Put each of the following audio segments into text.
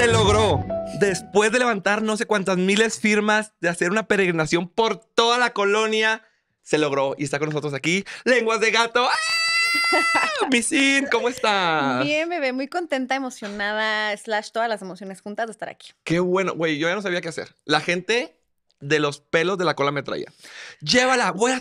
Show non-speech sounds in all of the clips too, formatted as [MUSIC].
se logró. Después de levantar no sé cuántas miles firmas, de hacer una peregrinación por toda la colonia, se logró. Y está con nosotros aquí, Lenguas de Gato. ¡Ah! [LAUGHS] Misin, ¿cómo estás? Bien, bebé, muy contenta, emocionada, slash todas las emociones juntas de estar aquí. Qué bueno, güey, yo ya no sabía qué hacer. La gente de los pelos de la cola me traía. Llévala, voy a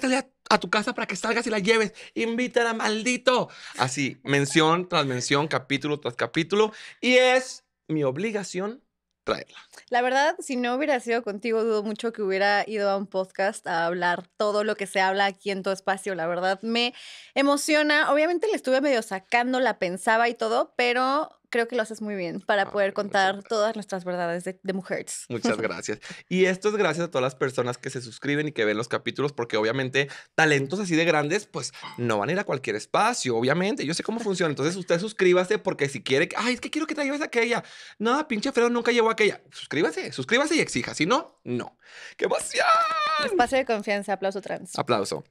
a tu casa para que salgas y la lleves. Invítala, maldito. Así, mención tras mención, capítulo tras capítulo. Y es mi obligación traerla. La verdad, si no hubiera sido contigo, dudo mucho que hubiera ido a un podcast a hablar todo lo que se habla aquí en tu espacio. La verdad, me emociona. Obviamente le estuve medio sacando, la pensaba y todo, pero creo que lo haces muy bien para poder contar todas nuestras verdades de, mujeres. Muchas [LAUGHS] gracias. Y esto es gracias a todas las personas que se suscriben y que ven los capítulos, porque obviamente talentos así de grandes, pues no van a ir a cualquier espacio, obviamente. Yo sé cómo funciona. Entonces usted suscríbase porque si quiere, ay, es que quiero que te lleves aquella. Nada, no, pinche Fredo nunca llevó aquella. Suscríbase, suscríbase y exija. Si no, no. ¡Qué emoción! Espacio de confianza, aplauso trans. Aplauso.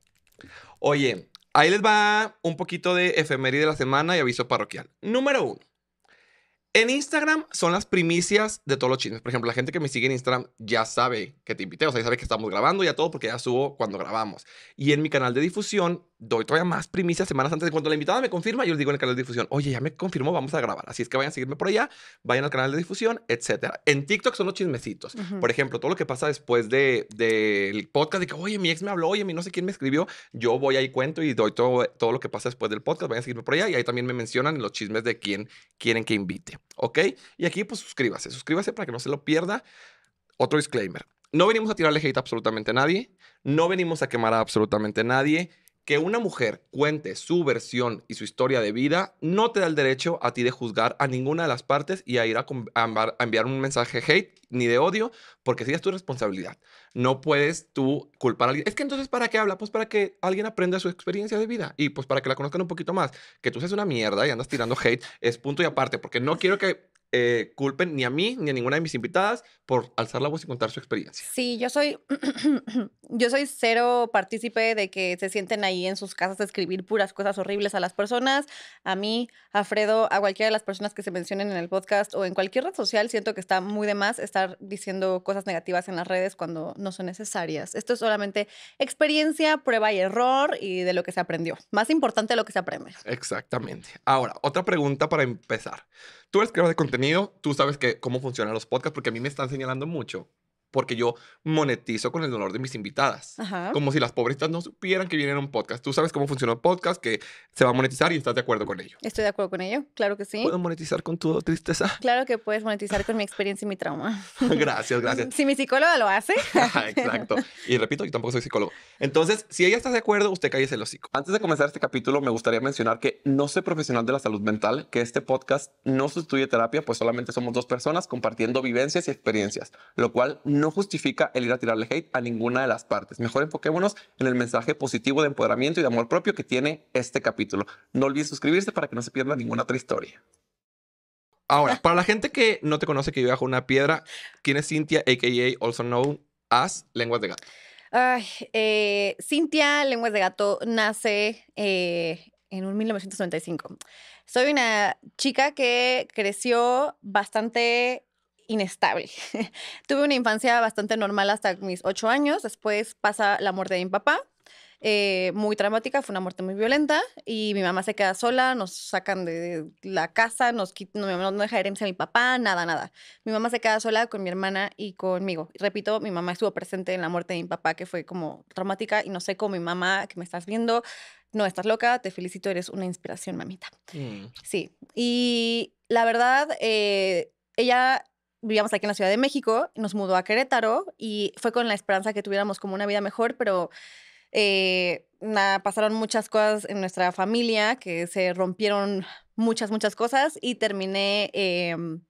Oye, ahí les va un poquito de efeméride de la semana y aviso parroquial. Número uno. En Instagram son las primicias de todos los chismes. Por ejemplo, la gente que me sigue en Instagram ya sabe que te invité, o sea, ya sabe que estamos grabando y ya todo porque ya subo cuando grabamos. Y en mi canal de difusión doy todavía más primicias semanas antes. de Cuando la invitada me confirma, yo les digo en el canal de difusión, oye, ya me confirmó, vamos a grabar. Así es que vayan a seguirme por allá, vayan al canal de difusión, etcétera. En TikTok son los chismecitos. Por ejemplo, todo lo que pasa después del de, de podcast, de que, oye, mi ex me habló, oye, mi no sé quién me escribió, yo voy ahí cuento y doy todo, todo lo que pasa después del podcast. Vayan a seguirme por allá y ahí también me mencionan los chismes de quién quieren que invite. ¿Ok? Y aquí, pues suscríbase, suscríbase para que no se lo pierda. Otro disclaimer. No venimos a tirarle hate a absolutamente nadie. No venimos a quemar a absolutamente nadie. Que una mujer cuente su versión y su historia de vida no te da el derecho a ti de juzgar a ninguna de las partes y a ir a, enviar un mensaje hate ni de odio, porque sí es tu responsabilidad. No puedes tú culpar a alguien. Es que entonces, ¿para qué habla? Pues para que alguien aprenda su experiencia de vida y pues para que la conozcan un poquito más. Que tú seas una mierda y andas tirando hate es punto y aparte, porque no quiero que eh, culpen ni a mí ni a ninguna de mis invitadas por alzar la voz y contar su experiencia. Sí, yo soy, [CLEARS THROAT] yo soy cero partícipe de que se sienten ahí en sus casas a escribir puras cosas horribles a las personas. A mí, a Fredo, a cualquiera de las personas que se mencionen en el podcast o en cualquier red social, siento que está muy de más estar diciendo cosas negativas en las redes cuando no son necesarias. Esto es solamente experiencia, prueba y error y de lo que se aprendió. Más importante lo que se aprende. Exactamente. Ahora, otra pregunta para empezar. Tú eres creador de contenido mío, tú sabes que, cómo funcionan los podcasts, porque a mí me están señalando mucho porque yo monetizo con el dolor de mis invitadas. Ajá. Como si las pobrecitas no supieran que vienen un podcast. Tú sabes cómo funciona un podcast, que se va a monetizar y estás de acuerdo con ello. Estoy de acuerdo con ello, claro que sí. ¿Puedo monetizar con tu tristeza? [LAUGHS] Claro que puedes monetizar con mi experiencia y mi trauma. [LAUGHS] gracias, gracias. si mi psicóloga lo hace. [LAUGHS] Ah, exacto. Y repito, yo tampoco soy psicólogo. Entonces, si ella está de acuerdo, usted cállese el hocico. Antes de comenzar este capítulo, me gustaría mencionar que no soy profesional de la salud mental, que este podcast no sustituye terapia, pues solamente somos dos personas compartiendo vivencias y experiencias, lo cual no no justifica el ir a tirarle hate a ninguna de las partes. Mejor enfoquémonos en el mensaje positivo de empoderamiento y de amor propio que tiene este capítulo. No olvides suscribirte para que no se pierda ninguna otra historia. Ahora, para la gente que no te conoce que yo bajo una piedra, ¿quién es Cintia, a.k.a. also known as Lenguas de Gato? Eh, Cintia Lenguas de Gato nace eh, en un 1995. Soy una chica que creció bastante inestable. [LAUGHS] Tuve una infancia bastante normal hasta mis ocho años, después pasa la muerte de mi papá, eh, muy traumática, fue una muerte muy violenta y mi mamá se queda sola, nos sacan de la casa, nos no, deja herencia a mi papá, nada, nada. Mi mamá se queda sola con mi hermana y conmigo. repito, mi mamá estuvo presente en la muerte de mi papá, que fue como traumática y no sé cómo mi mamá, que me estás viendo, no estás loca, te felicito, eres una inspiración, mamita. Mm. Sí, y la verdad, eh, ella vivíamos aquí en la Ciudad de México, nos mudó a Querétaro y fue con la esperanza que tuviéramos como una vida mejor, pero eh, pasaron muchas cosas en nuestra familia, que se rompieron muchas, muchas cosas y terminé em,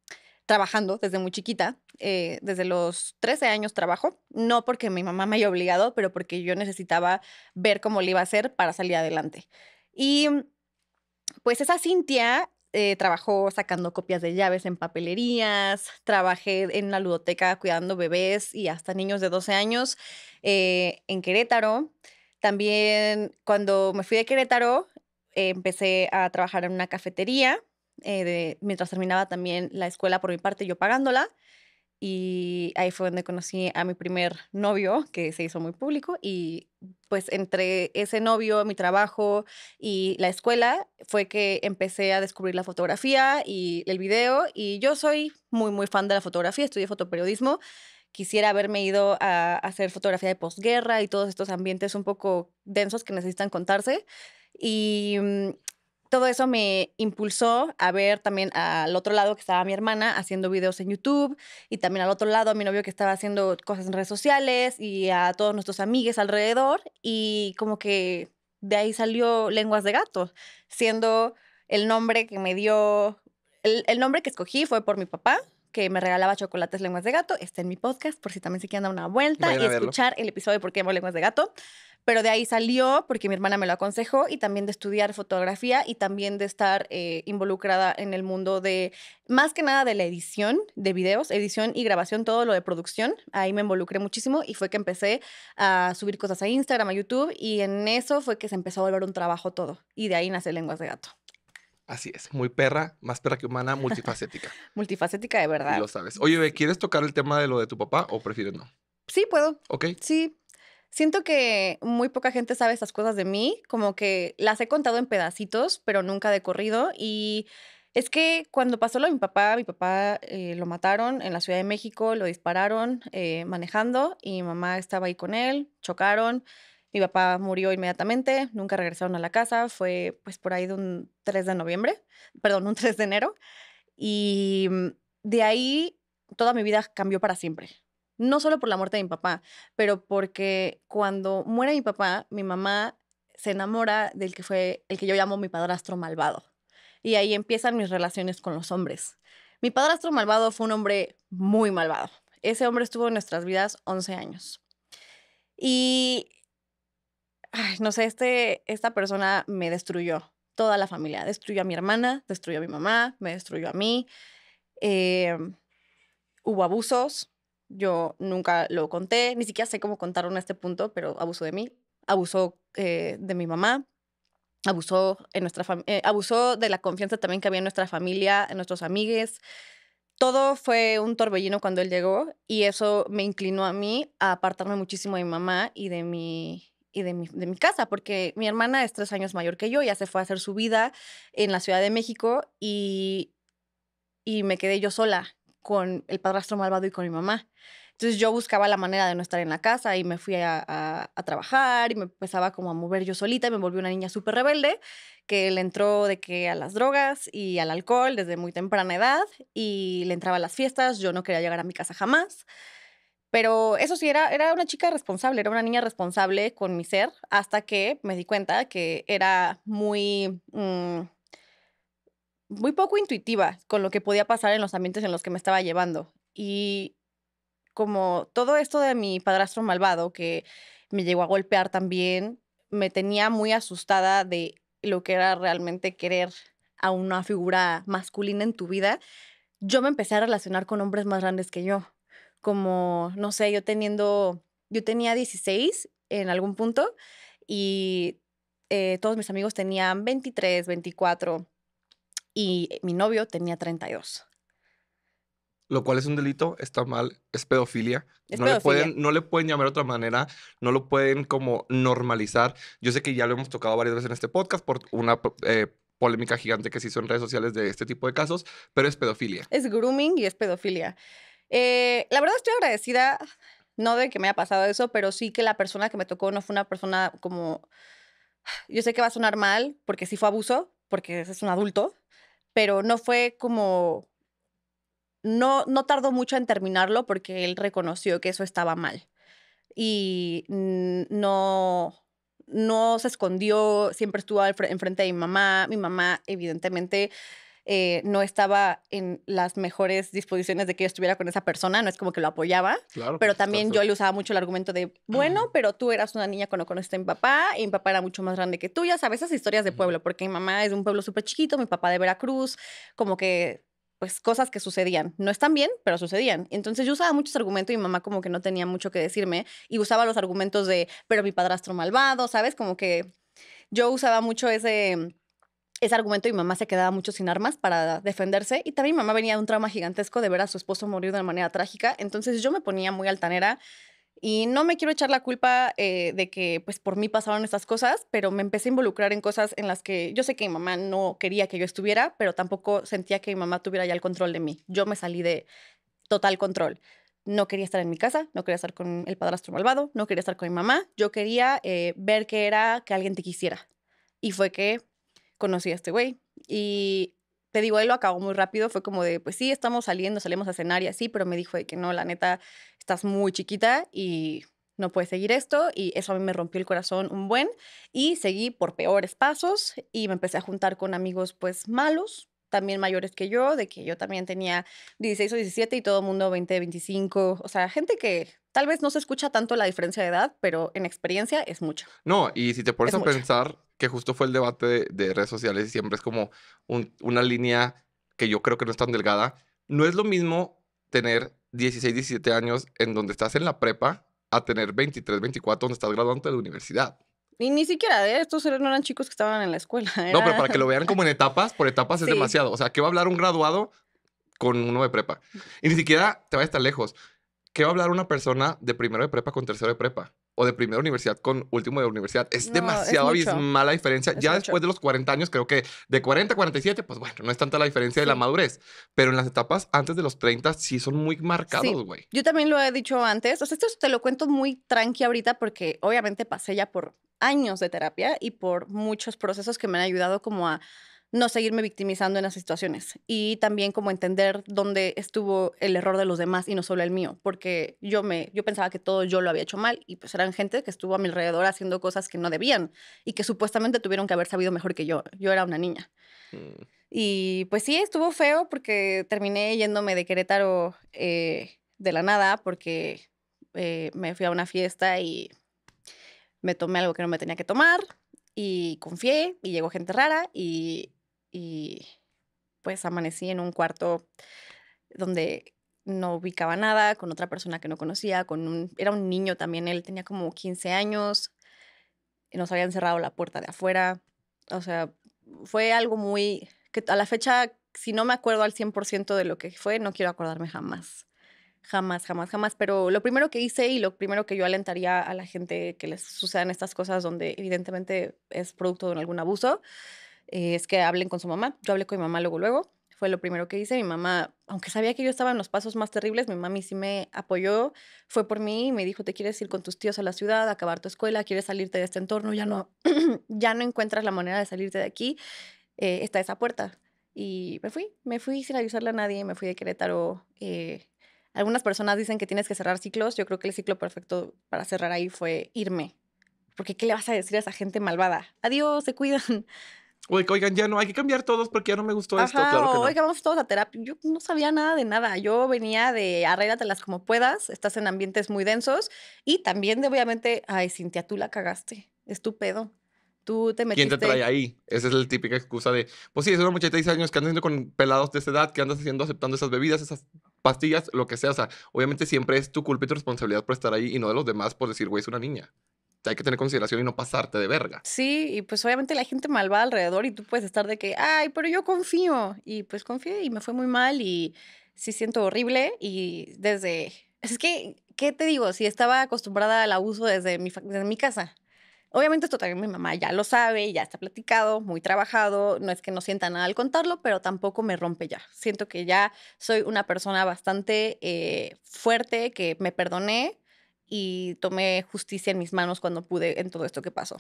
trabajando desde muy chiquita. Eh, desde los 13 años trabajo, no porque mi mamá me haya obligado, pero porque yo necesitaba ver cómo le iba a hacer para salir adelante. Y pues esa Cintia eh, trabajó sacando copias de llaves en papelerías, trabajé en una ludoteca cuidando bebés y hasta niños de 12 años eh, en Querétaro. También cuando me fui de Querétaro, empecé a trabajar en una cafetería, eh, mientras terminaba también la escuela por mi parte, yo pagándola y ahí fue donde conocí a mi primer novio, que se hizo muy público, y pues entre ese novio, mi trabajo y la escuela fue que empecé a descubrir la fotografía y el video, y yo soy muy, muy fan de la fotografía, estudié fotoperiodismo, quisiera haberme ido a hacer fotografía de posguerra y todos estos ambientes un poco densos que necesitan contarse, y mm, todo eso me impulsó a ver también al otro lado que estaba mi hermana haciendo videos en YouTube y también al otro lado a mi novio que estaba haciendo cosas en redes sociales y a todos nuestros amigos alrededor y como que de ahí salió Lenguas de Gato, siendo el nombre que me dio, el, nombre que escogí fue por mi papá, que me regalaba chocolates lenguas de gato, está en mi podcast, por si también se quieren dar una vuelta y escuchar el episodio de por qué amo lenguas de gato pero de ahí salió porque mi hermana me lo aconsejó y también de estudiar fotografía y también de estar eh, involucrada en el mundo de, más que nada de la edición de videos, edición y grabación, todo lo de producción. Ahí me involucré muchísimo y fue que empecé a subir cosas a Instagram, a YouTube y en eso fue que se empezó a volver un trabajo todo y de ahí nace Lenguas de Gato. Así es, muy perra, más perra que humana, multifacética. [LAUGHS] multifacética de verdad. lo sabes. Oye, ¿quieres tocar el tema de lo de tu papá o prefieres no? Sí, puedo. Ok. Sí, Siento que muy poca gente sabe esas cosas de mí, como que las he contado en pedacitos, pero nunca de corrido. Y es que cuando pasó lo de mi papá, mi papá eh, lo mataron en la Ciudad de México, lo dispararon eh, manejando y mi mamá estaba ahí con él, chocaron. Mi papá murió inmediatamente, nunca regresaron a la casa, fue pues por ahí de un 3 de noviembre, perdón, un 3 de enero. Y mm, de ahí toda mi vida cambió para siempre no solo por la muerte de mi papá, pero porque cuando muere mi papá, mi mamá se enamora del que fue el que yo llamo mi padrastro malvado. Y ahí empiezan mis relaciones con los hombres. Mi padrastro malvado fue un hombre muy malvado. Ese hombre estuvo en nuestras vidas 11 años. Y, no sé, este, esta persona me destruyó, toda la familia. Destruyó a mi hermana, destruyó a mi mamá, me destruyó a mí. Em, hubo abusos, yo nunca lo conté, ni siquiera sé cómo contaron a este punto, pero abusó de mí, abusó eh, de mi mamá, abusó, en nuestra eh, abusó de la confianza también que había en nuestra familia, en nuestros amigos Todo fue un torbellino cuando él llegó y eso me inclinó a mí a apartarme muchísimo de mi mamá y de mi, y de mi, casa, porque mi hermana es tres años mayor que yo, ya se fue a hacer su vida en la Ciudad de México y, y me quedé yo sola con el padrastro malvado y con mi mamá. Entonces yo buscaba la manera de no estar en la casa y me fui a, trabajar y me empezaba como a mover yo solita y me volví una niña súper rebelde que le entró de que a las drogas y al alcohol desde muy temprana edad y le entraba a las fiestas, yo no quería llegar a mi casa jamás. Pero eso sí, era, era una chica responsable, era una niña responsable con mi ser hasta que me di cuenta que era muy... Mm, muy poco intuitiva con lo que podía pasar en los ambientes en los que me estaba llevando. Y como todo esto de mi padrastro malvado, que me llegó a golpear también, me tenía muy asustada de lo que era realmente querer a una figura masculina en tu vida, yo me empecé a relacionar con hombres más grandes que yo. Como, no sé, yo teniendo, yo tenía 16 en algún punto y eh, todos mis amigos tenían 23, 24 y eh, mi novio tenía 32. Lo cual es un delito, está mal, es pedofilia. no, Le pueden, no le pueden llamar de otra manera, no lo pueden como normalizar. Yo sé que ya lo hemos tocado varias veces en este podcast por una eh, polémica gigante que se hizo en redes sociales de este tipo de casos, pero es pedofilia. Es grooming y es pedofilia. Eh, la verdad estoy agradecida, no de que me haya pasado eso, pero sí que la persona que me tocó no fue una persona como, yo sé que va a sonar mal, porque sí fue abuso, porque es un adulto, pero no fue como... No, no tardó mucho en terminarlo porque él reconoció que eso estaba mal y no, no se escondió, siempre estuvo enfrente de mi mamá. Mi mamá, evidentemente, eh, no estaba en las mejores disposiciones de que yo estuviera con esa persona, no es como que lo apoyaba, pero también yo le usaba mucho el argumento de, bueno, pero tú eras una niña cuando conociste a mi papá y mi papá era mucho más grande que tú, ya sabes, esas historias de pueblo, porque mi mamá es de un pueblo súper chiquito, mi papá de Veracruz, como que pues cosas que sucedían. No están bien, pero sucedían. Entonces yo usaba muchos argumentos y mi mamá como que no tenía mucho que decirme y usaba los argumentos de, pero mi padrastro malvado, ¿sabes? Como que yo usaba mucho ese ese argumento mi mamá se quedaba mucho sin armas para defenderse y también mi mamá venía de un trauma gigantesco de ver a su esposo morir de una manera trágica, entonces yo me ponía muy altanera y no me quiero echar la culpa eh, de que pues por mí pasaron estas cosas, pero me empecé a involucrar en cosas en las que yo sé que mi mamá no quería que yo estuviera, pero tampoco sentía que mi mamá tuviera ya el control de mí. Yo me salí de total control. No quería estar en mi casa, no quería estar con el padrastro malvado, no quería estar con mi mamá. Yo quería eh, ver que era que alguien te quisiera. Y fue que conocí a este güey. Y te digo, él lo acabó muy rápido, fue como de, pues sí, estamos saliendo, salimos a cenar y así, pero me dijo de que no, la neta, estás muy chiquita y no puedes seguir esto y eso a mí me rompió el corazón un buen y seguí por peores pasos y me empecé a juntar con amigos pues malos, también mayores que yo, de que yo también tenía 16 o 17 y todo el mundo 20, 25, o sea, gente que tal vez no se escucha tanto la diferencia de edad, pero en experiencia es mucho. No, y si te pones a pensar que justo fue el debate de, redes sociales y siempre es como una línea que yo creo que no es tan delgada, no es lo mismo tener 16, 17 años en donde estás en la prepa a tener 23, 24 donde estás graduando de la universidad. Y ni siquiera de estos no eran chicos que estaban en la escuela. [LAUGHS] No, pero para que lo vean como en etapas, por etapas es demasiado. O sea, ¿qué va a hablar un graduado con uno de prepa? Y ni siquiera te a estar lejos. ¿Qué va a hablar una persona de primero de prepa con tercero de prepa? O de primera universidad con último de universidad. Es demasiado es abismal diferencia. ya después de los 40 años, creo que de 40 a 47, pues bueno, no es tanta la diferencia de la madurez. Pero en las etapas antes de los 30 sí son muy marcados, güey. Yo también lo he dicho antes. O sea, esto te lo cuento muy tranqui ahorita porque obviamente pasé ya por años de terapia y por muchos procesos que me han ayudado como a no seguirme victimizando en las situaciones y también como entender dónde estuvo el error de los demás y no solo el mío, porque yo me yo pensaba que todo yo lo había hecho mal y pues eran gente que estuvo a mi alrededor haciendo cosas que no debían y que supuestamente tuvieron que haber sabido mejor que yo. Yo era una niña. Mm. Y pues sí, estuvo feo porque terminé yéndome de Querétaro eh, de la nada porque eh, me fui a una fiesta y me tomé algo que no me tenía que tomar y confié y llegó gente rara y, y pues amanecí en un cuarto donde no ubicaba nada, con otra persona que no conocía, con un, era un niño también, él tenía como 15 años, nos habían cerrado la puerta de afuera, o sea, fue algo muy, que a la fecha, si no me acuerdo al 100% de lo que fue, no quiero acordarme jamás. Jamás, jamás, jamás. Pero lo primero que hice y lo primero que yo alentaría a la gente que les sucedan estas cosas donde evidentemente es producto de algún abuso, eh, es que hablen con su mamá. Yo hablé con mi mamá luego, luego. Fue lo primero que hice. Mi mamá, aunque sabía que yo estaba en los pasos más terribles, mi mami sí me apoyó, fue por mí y me dijo, te quieres ir con tus tíos a la ciudad, acabar tu escuela, quieres salirte de este entorno, ya no, [CLEARS THROAT] ya no encuentras la manera de salirte de aquí. Eh, está esa puerta. Y me fui, me fui sin avisarle a nadie, me fui de Querétaro. Eh, algunas personas dicen que tienes que cerrar ciclos. Yo creo que el ciclo perfecto para cerrar ahí fue irme. Porque ¿qué le vas a decir a esa gente malvada? Adiós, se cuidan. Oigan, ya no, hay que cambiar todos porque ya no me gustó esto. Claro no. Oigan, vamos todos a terapia. Yo no sabía nada de nada. Yo venía de arréglatelas como puedas. Estás en ambientes muy densos. Y también obviamente, ay, Cintia, tú la cagaste. Es Tú te metiste. ¿Quién te trae ahí? Esa es la típica excusa de, pues sí, es una muchachita de años que andas con pelados de esa edad, que andas haciendo, aceptando esas bebidas, esas pastillas, lo que sea. O sea, obviamente siempre es tu culpa y tu responsabilidad por estar ahí y no de los demás por decir, güey, es una niña. hay que tener consideración y no pasarte de verga. Sí, y pues obviamente la gente va alrededor y tú puedes estar de que, ay, pero yo confío. Y pues confié y me fue muy mal y sí siento horrible. Y desde. Es que, ¿qué te digo? Si estaba acostumbrada al abuso desde mi casa. Obviamente esto también mi mamá ya lo sabe, ya está platicado, muy trabajado, no es que no sienta nada al contarlo, pero tampoco me rompe ya. Siento que ya soy una persona bastante eh, fuerte, que me perdoné y tomé justicia en mis manos cuando pude en todo esto que pasó.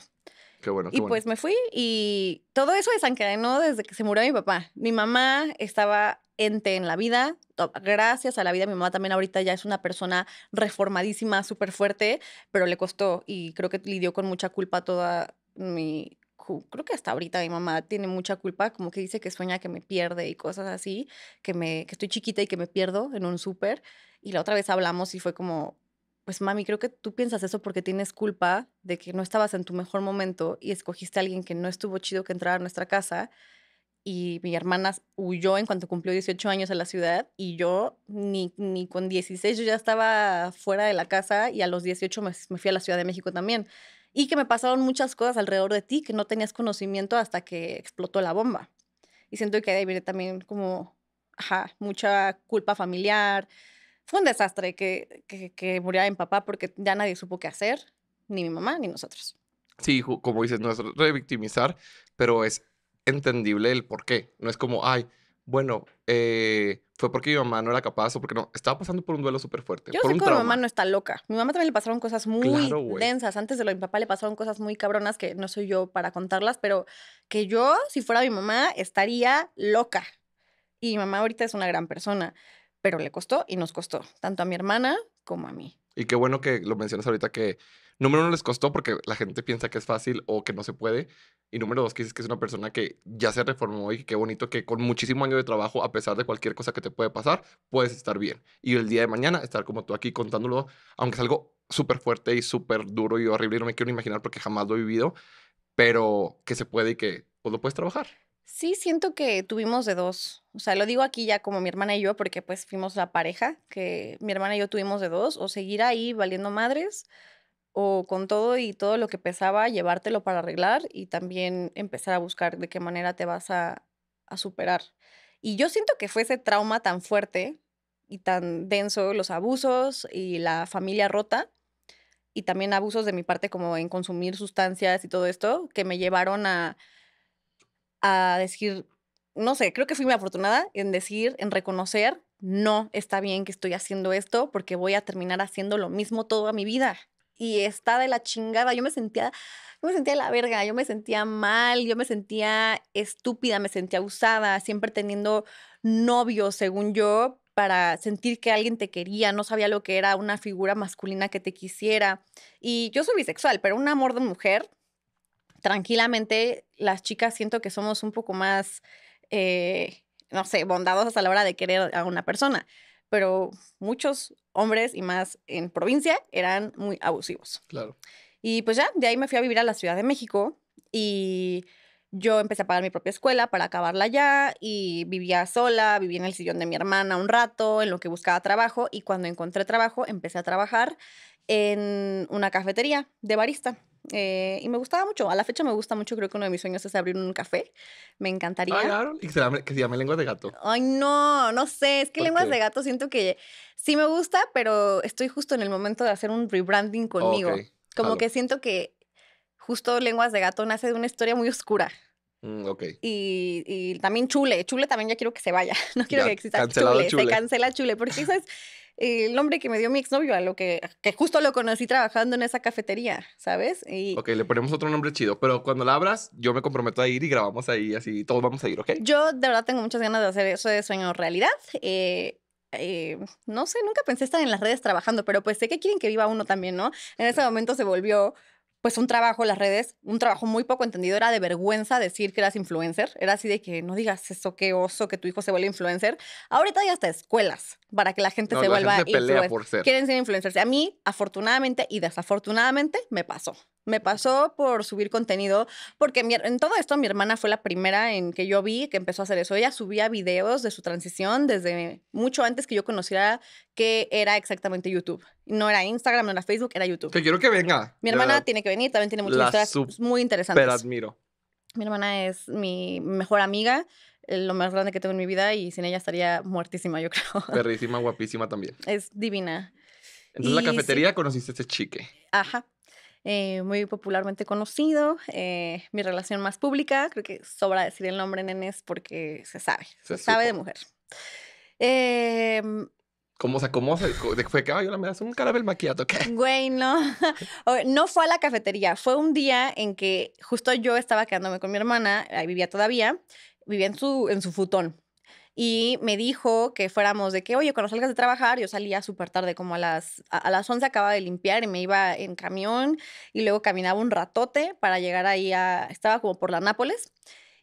Qué bueno. y pues me fui y todo eso es desencadenó desde que se murió mi papá. Mi mamá estaba ente en la vida. Gracias a la vida, mi mamá también ahorita ya es una persona reformadísima, súper fuerte, pero le costó y creo que lidió con mucha culpa toda mi... Creo que hasta ahorita mi mamá tiene mucha culpa, como que dice que sueña que me pierde y cosas así, que, me, que estoy chiquita y que me pierdo en un súper. Y la otra vez hablamos y fue como, pues mami, creo que tú piensas eso porque tienes culpa de que no estabas en tu mejor momento y escogiste a alguien que no estuvo chido que entrara a nuestra casa y mi hermana huyó en cuanto cumplió 18 años a la ciudad y yo ni, ni con 16 yo ya estaba fuera de la casa y a los 18 me, fui a la Ciudad de México también. Y que me pasaron muchas cosas alrededor de ti que no tenías conocimiento hasta que explotó la bomba. Y siento que ahí también como, ajá, mucha culpa familiar. Fue un desastre que, que, que muriera mi papá porque ya nadie supo qué hacer, ni mi mamá ni nosotros. Sí, como dices, no es revictimizar, pero es entendible el por qué. No es como, ay, bueno, eh, fue porque mi mamá no era capaz o porque no. Estaba pasando por un duelo súper fuerte. Yo sé que mi mamá no está loca. Mi mamá también le pasaron cosas muy densas. Antes de lo de mi papá le pasaron cosas muy cabronas que no soy yo para contarlas, pero que yo, si fuera mi mamá, estaría loca. Y mi mamá ahorita es una gran persona, pero le costó y nos costó, tanto a mi hermana como a mí. Y qué bueno que lo mencionas ahorita que número uno les costó porque la gente piensa que es fácil o que no se puede. Y número dos, que dices que es una persona que ya se reformó y qué bonito que con muchísimo año de trabajo, a pesar de cualquier cosa que te puede pasar, puedes estar bien. Y el día de mañana estar como tú aquí contándolo, aunque es algo súper fuerte y súper duro y horrible y no me quiero imaginar porque jamás lo he vivido, pero que se puede y que pues, lo puedes trabajar. Sí, siento que tuvimos de dos. O sea, lo digo aquí ya como mi hermana y yo, porque pues fuimos la pareja que mi hermana y yo tuvimos de dos, o seguir ahí valiendo madres, o con todo y todo lo que pesaba, llevártelo para arreglar y también empezar a buscar de qué manera te vas a, superar. Y yo siento que fue ese trauma tan fuerte y tan denso, los abusos y la familia rota, y también abusos de mi parte como en consumir sustancias y todo esto, que me llevaron a, a decir, no sé, creo que fui muy afortunada en decir, en reconocer, no está bien que estoy haciendo esto porque voy a terminar haciendo lo mismo toda mi vida y está de la chingada. Yo me sentía, yo me sentía la verga, yo me sentía mal, yo me sentía estúpida, me sentía usada, siempre teniendo novios, según yo, para sentir que alguien te quería, no sabía lo que era una figura masculina que te quisiera. Y yo soy bisexual, pero un amor de mujer, tranquilamente, las chicas siento que somos un poco más, eh, no sé, bondadosas a la hora de querer a una persona pero muchos hombres y más en provincia eran muy abusivos. Claro. Y pues ya, de ahí me fui a vivir a la Ciudad de México y yo empecé a pagar mi propia escuela para acabarla ya y vivía sola, vivía en el sillón de mi hermana un rato, en lo que buscaba trabajo y cuando encontré trabajo empecé a trabajar en una cafetería de barista. Eh, y me gustaba mucho. A la fecha me gusta mucho. Creo que uno de mis sueños es abrir un café. Me ah, encantaría. claro y que se, llame, lenguas de gato. Ay, no, no sé. Es que lenguas de gato siento que sí me gusta, pero estoy justo en el momento de hacer un rebranding conmigo. Como que siento que justo lenguas de gato nace de una historia muy oscura. Mm, okay. y, también Chule. Chule también ya quiero que se vaya. [LAUGHS] No quiero que exista Chule. chule. Se cancela Chule porque eso es [LAUGHS] el nombre que me dio mi exnovio, a lo que, justo lo conocí trabajando en esa cafetería, ¿sabes? Y... Ok, le ponemos otro nombre chido, pero cuando la abras, yo me comprometo a ir y grabamos ahí, así todos vamos a ir, ¿ok? Yo de verdad tengo muchas ganas de hacer eso de sueño realidad. Eh, eh, no sé, nunca pensé estar en las redes trabajando, pero pues sé que quieren que viva uno también, ¿no? En ese momento se volvió pues un trabajo, en las redes, un trabajo muy poco entendido, era de vergüenza decir que eras influencer, era así de que no digas eso, qué oso, que tu hijo se vuelva influencer. Ahorita hay hasta escuelas para que la gente se vuelva Quieren ser influencers. A mí, afortunadamente y desafortunadamente, me pasó. Me pasó por subir contenido, porque en todo esto mi hermana fue la primera en que yo vi que empezó a hacer eso. Ella subía videos de su transición desde mucho antes que yo conociera qué era exactamente YouTube. No era Instagram, no era Facebook, era YouTube. Que quiero que venga. Mi hermana tiene que venir, también tiene muchas historias muy interesantes. Pero admiro. Mi hermana es mi mejor amiga eh, lo más grande que tengo en mi vida y sin ella estaría muertísima, yo [LAUGHS] creo. Perrísima, guapísima también. Es divina. Entonces, en la cafetería conociste a este chique. Ajá. Eh, muy popularmente conocido, eh, mi relación más pública, creo que sobra decir el nombre nenes porque se sabe, se, sabe de mujer. Eh, em, ¿Cómo, ¿Cómo se fue que, ay, me das un carabel maquillado ¿qué? [LAUGHS] Güey, no. [LAUGHS] No fue a la cafetería. Fue un día en que justo yo estaba quedándome con mi hermana, ahí vivía todavía, vivía en su, en su futón y me dijo que fuéramos de que, oye, cuando salgas de trabajar, yo salía súper tarde, como a las, a, las 11 acababa de limpiar y me iba en camión y luego caminaba un ratote para llegar ahí a, estaba como por la Nápoles.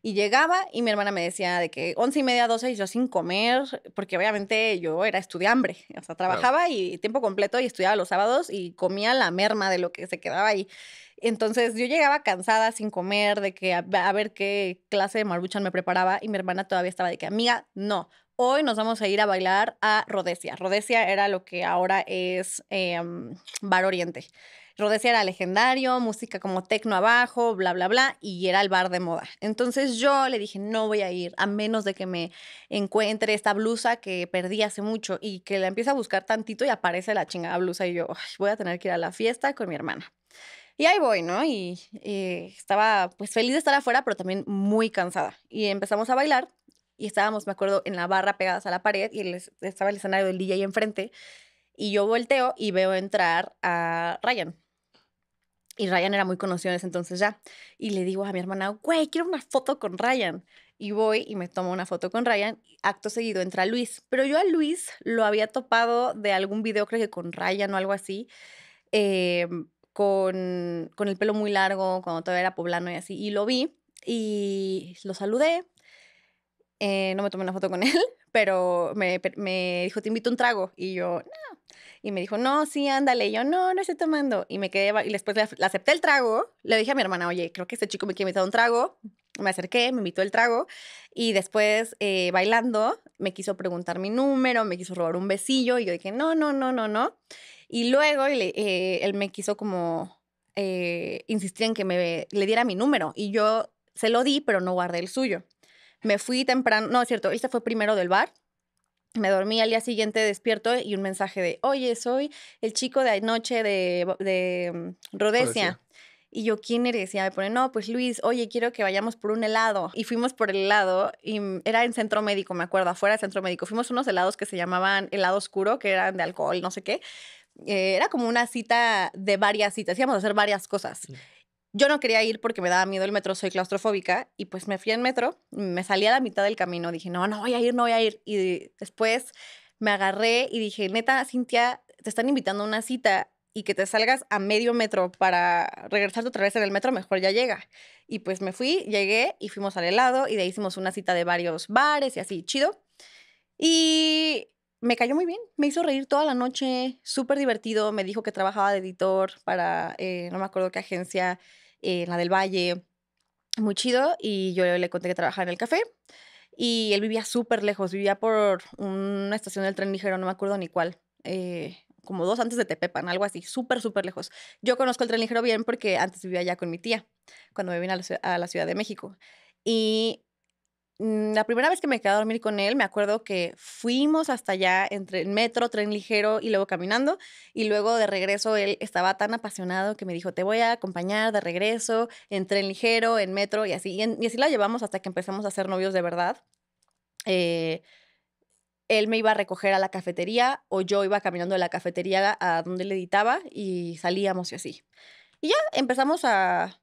Y llegaba y mi hermana me decía de que once y media, doce, y yo sin comer, porque obviamente yo era estudiante, O sea, trabajaba y tiempo completo y estudiaba los sábados y comía la merma de lo que se quedaba ahí. Entonces yo llegaba cansada, sin comer, de que a, ver qué clase de marbuchan me preparaba y mi hermana todavía estaba de que, amiga, no, hoy nos vamos a ir a bailar a Rodesia. Rodesia era lo que ahora es em, Bar Oriente. Rodesia era legendario, música como tecno abajo, bla, bla, bla, y era el bar de moda. Entonces yo le dije, no voy a ir, a menos de que me encuentre esta blusa que perdí hace mucho y que la empieza a buscar tantito y aparece la chingada blusa y yo, voy a tener que ir a la fiesta con mi hermana. Y ahí voy, ¿no? Y, eh, estaba pues feliz de estar afuera, pero también muy cansada. Y empezamos a bailar y estábamos, me acuerdo, en la barra pegadas a la pared y estaba el escenario del DJ ahí enfrente. Y yo volteo y veo entrar a Ryan, y Ryan era muy conocido en ese entonces ya. Y le digo a mi hermana, güey, quiero una foto con Ryan. Y voy y me tomo una foto con Ryan. Acto seguido entra Luis. Pero yo a Luis lo había topado de algún video, creo que con Ryan o algo así. Em, con, con el pelo muy largo, cuando todavía era poblano y así. Y lo vi y lo saludé eh, no me tomé una foto con [LAUGHS] él, pero me, me dijo, te invito un trago. Y yo, no. Y me dijo, no, sí, ándale. Y yo, no, no estoy tomando. Y me quedé, y después le, acepté el trago. Le dije a mi hermana, oye, creo que este chico me quiere invitar a un trago. Me acerqué, me invitó el trago. Y después, eh, bailando, me quiso preguntar mi número, me quiso robar un besillo. Y yo dije, no, no, no, no, no. Y luego eh, él me quiso como insistir en que me, le diera mi número. Y yo se lo di, pero no guardé el suyo. Me fui temprano, no, es cierto, Esta fue primero del bar. Me dormí al día siguiente despierto y un mensaje de, oye, soy el chico de anoche de, de mm, Rhodesia. Y yo, ¿quién eres? Y me pone, no, pues Luis, oye, quiero que vayamos por un helado. Y fuimos por el helado y mm, era en centro médico, me acuerdo, afuera del centro médico. Fuimos unos helados que se llamaban helado oscuro, que eran de alcohol, no sé qué. Eh, era como una cita de varias citas, íbamos a hacer varias cosas. Sí. Yo no quería ir porque me daba miedo el metro, soy claustrofóbica, y pues me fui en metro, me salí a la mitad del camino, dije, no, no voy a ir, no voy a ir. Y después me agarré y dije, neta, Cintia, te están invitando a una cita y que te salgas a medio metro para regresarte otra vez en el metro, mejor ya llega. Y pues me fui, llegué y fuimos al helado y de ahí hicimos una cita de varios bares y así, chido. Y me cayó muy bien, me hizo reír toda la noche, súper divertido, me dijo que trabajaba de editor para, eh, no me acuerdo qué agencia, en la del Valle, muy chido, y yo le conté que trabajaba en el café. Y él vivía súper lejos, vivía por una estación del tren ligero, no me acuerdo ni cuál. Eh, como dos antes de Tepepan, algo así, súper, súper lejos. Yo conozco el tren ligero bien porque antes vivía allá con mi tía, cuando me vine a la, a la Ciudad de México. Y Mm, la primera vez que me quedé a dormir con él, me acuerdo que fuimos hasta allá entre metro, tren ligero y luego caminando. Y luego de regreso él estaba tan apasionado que me dijo, te voy a acompañar de regreso en tren ligero, en metro y así. Y, así la llevamos hasta que empezamos a ser novios de verdad. Eh, él me iba a recoger a la cafetería o yo iba caminando de la cafetería a donde le editaba y salíamos y así. Y ya empezamos a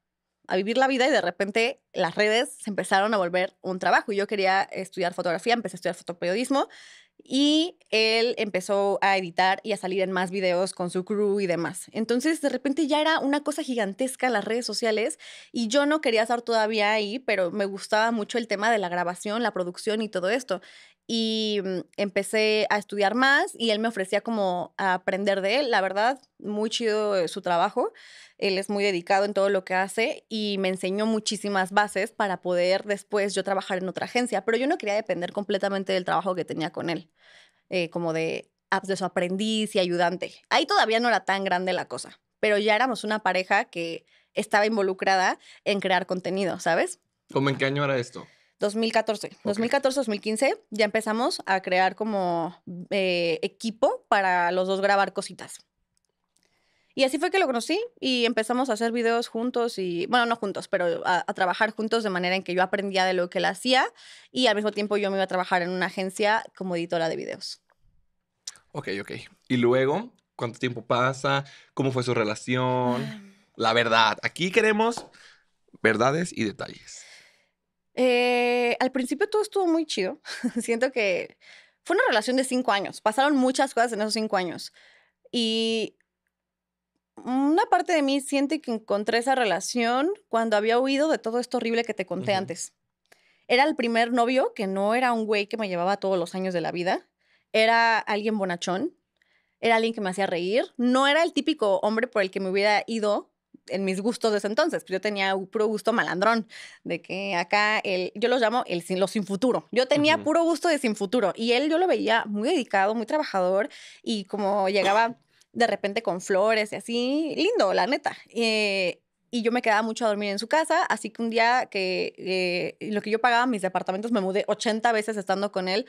a vivir la vida y de repente las redes se empezaron a volver un trabajo. Y yo quería estudiar fotografía, empecé a estudiar fotoperiodismo y él empezó a editar y a salir en más videos con su crew y demás. Entonces, de repente ya era una cosa gigantesca las redes sociales y yo no quería estar todavía ahí, pero me gustaba mucho el tema de la grabación, la producción y todo esto y mm, empecé a estudiar más y él me ofrecía como a aprender de él. La verdad, muy chido eh, su trabajo. Él es muy dedicado en todo lo que hace y me enseñó muchísimas bases para poder después yo trabajar en otra agencia, pero yo no quería depender completamente del trabajo que tenía con él, eh, como de, de su aprendiz y ayudante. Ahí todavía no era tan grande la cosa, pero ya éramos una pareja que estaba involucrada en crear contenido, ¿sabes? ¿Cómo en qué año era esto? 2014. 2014-2015 ya empezamos a crear como eh, equipo para los dos grabar cositas. Y así fue que lo conocí y empezamos a hacer videos juntos y, bueno, no juntos, pero a, trabajar juntos de manera en que yo aprendía de lo que él hacía y al mismo tiempo yo me iba a trabajar en una agencia como editora de videos. Ok, ok. Y luego, ¿cuánto tiempo pasa? ¿Cómo fue su relación? Ah. La verdad. Aquí queremos verdades y detalles. Eh, al principio todo estuvo muy chido. [LAUGHS] Siento que fue una relación de cinco años. Pasaron muchas cosas en esos cinco años. Y una parte de mí siente que encontré esa relación cuando había huido de todo esto horrible que te conté antes. Era el primer novio que no era un güey que me llevaba todos los años de la vida. Era alguien bonachón. Era alguien que me hacía reír. No era el típico hombre por el que me hubiera ido en mis gustos de ese entonces. Pues, yo tenía un puro gusto malandrón, de que acá yo lo llamo el sin, sin futuro. Yo tenía puro gusto de sin futuro y él yo lo veía muy dedicado, muy trabajador y como llegaba de repente con flores y así, lindo, la neta. Eh, y yo me quedaba mucho a dormir en su casa, así que un día que eh, lo que yo pagaba mis departamentos me mudé 80 veces estando con él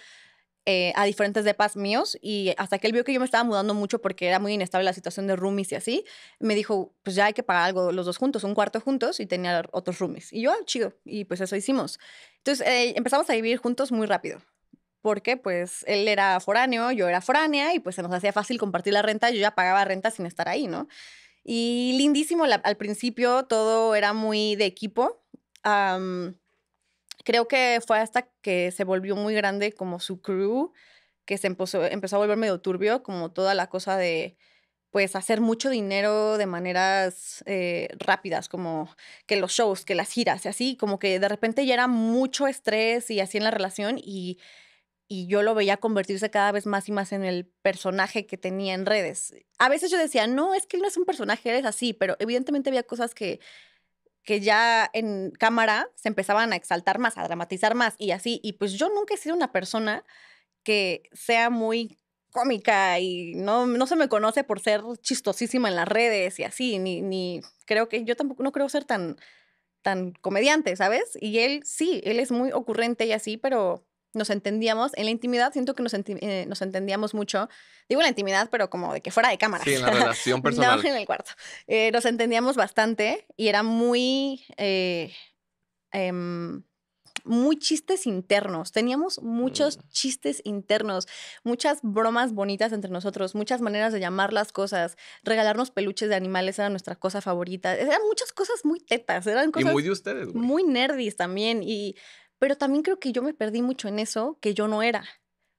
eh, a diferentes depas míos y hasta que él vio que yo me estaba mudando mucho porque era muy inestable la situación de roomies y así, me dijo, pues ya hay que pagar algo los dos juntos, un cuarto juntos y tenía otros roomies. Y yo, ah, chido, y pues eso hicimos. Entonces eh, empezamos a vivir juntos muy rápido porque pues él era foráneo, yo era foránea y pues se nos hacía fácil compartir la renta, yo ya pagaba renta sin estar ahí, ¿no? Y lindísimo, al principio todo era muy de equipo. Creo que fue hasta que se volvió muy grande como su crew, que se empezó, a volver medio turbio, como toda la cosa de pues hacer mucho dinero de maneras eh, rápidas, como que los shows, que las giras y así, como que de repente ya era mucho estrés y así en la relación y, y yo lo veía convertirse cada vez más y más en el personaje que tenía en redes. A veces yo decía, no, es que él no es un personaje, eres así, pero evidentemente había cosas que que ya en cámara se empezaban a exaltar más, a dramatizar más y así. Y pues yo nunca he sido una persona que sea muy cómica y no, no se me conoce por ser chistosísima en las redes y así, ni, creo que yo tampoco, no creo ser tan, tan comediante, ¿sabes? Y él sí, él es muy ocurrente y así, pero nos entendíamos. En la intimidad siento que eh, nos, entendíamos mucho. Digo la intimidad, pero como de que fuera de cámara. Sí, en la [LAUGHS] relación personal. en el cuarto. Eh, nos entendíamos bastante y era muy... Eh, em, muy chistes internos. Teníamos muchos mm. chistes internos, muchas bromas bonitas entre nosotros, muchas maneras de llamar las cosas. Regalarnos peluches de animales era nuestra cosa favorita. Eran muchas cosas muy tetas, eran cosas. Y muy de ustedes, Muy nerdis también. Y pero también creo que yo me perdí mucho en eso que yo no era.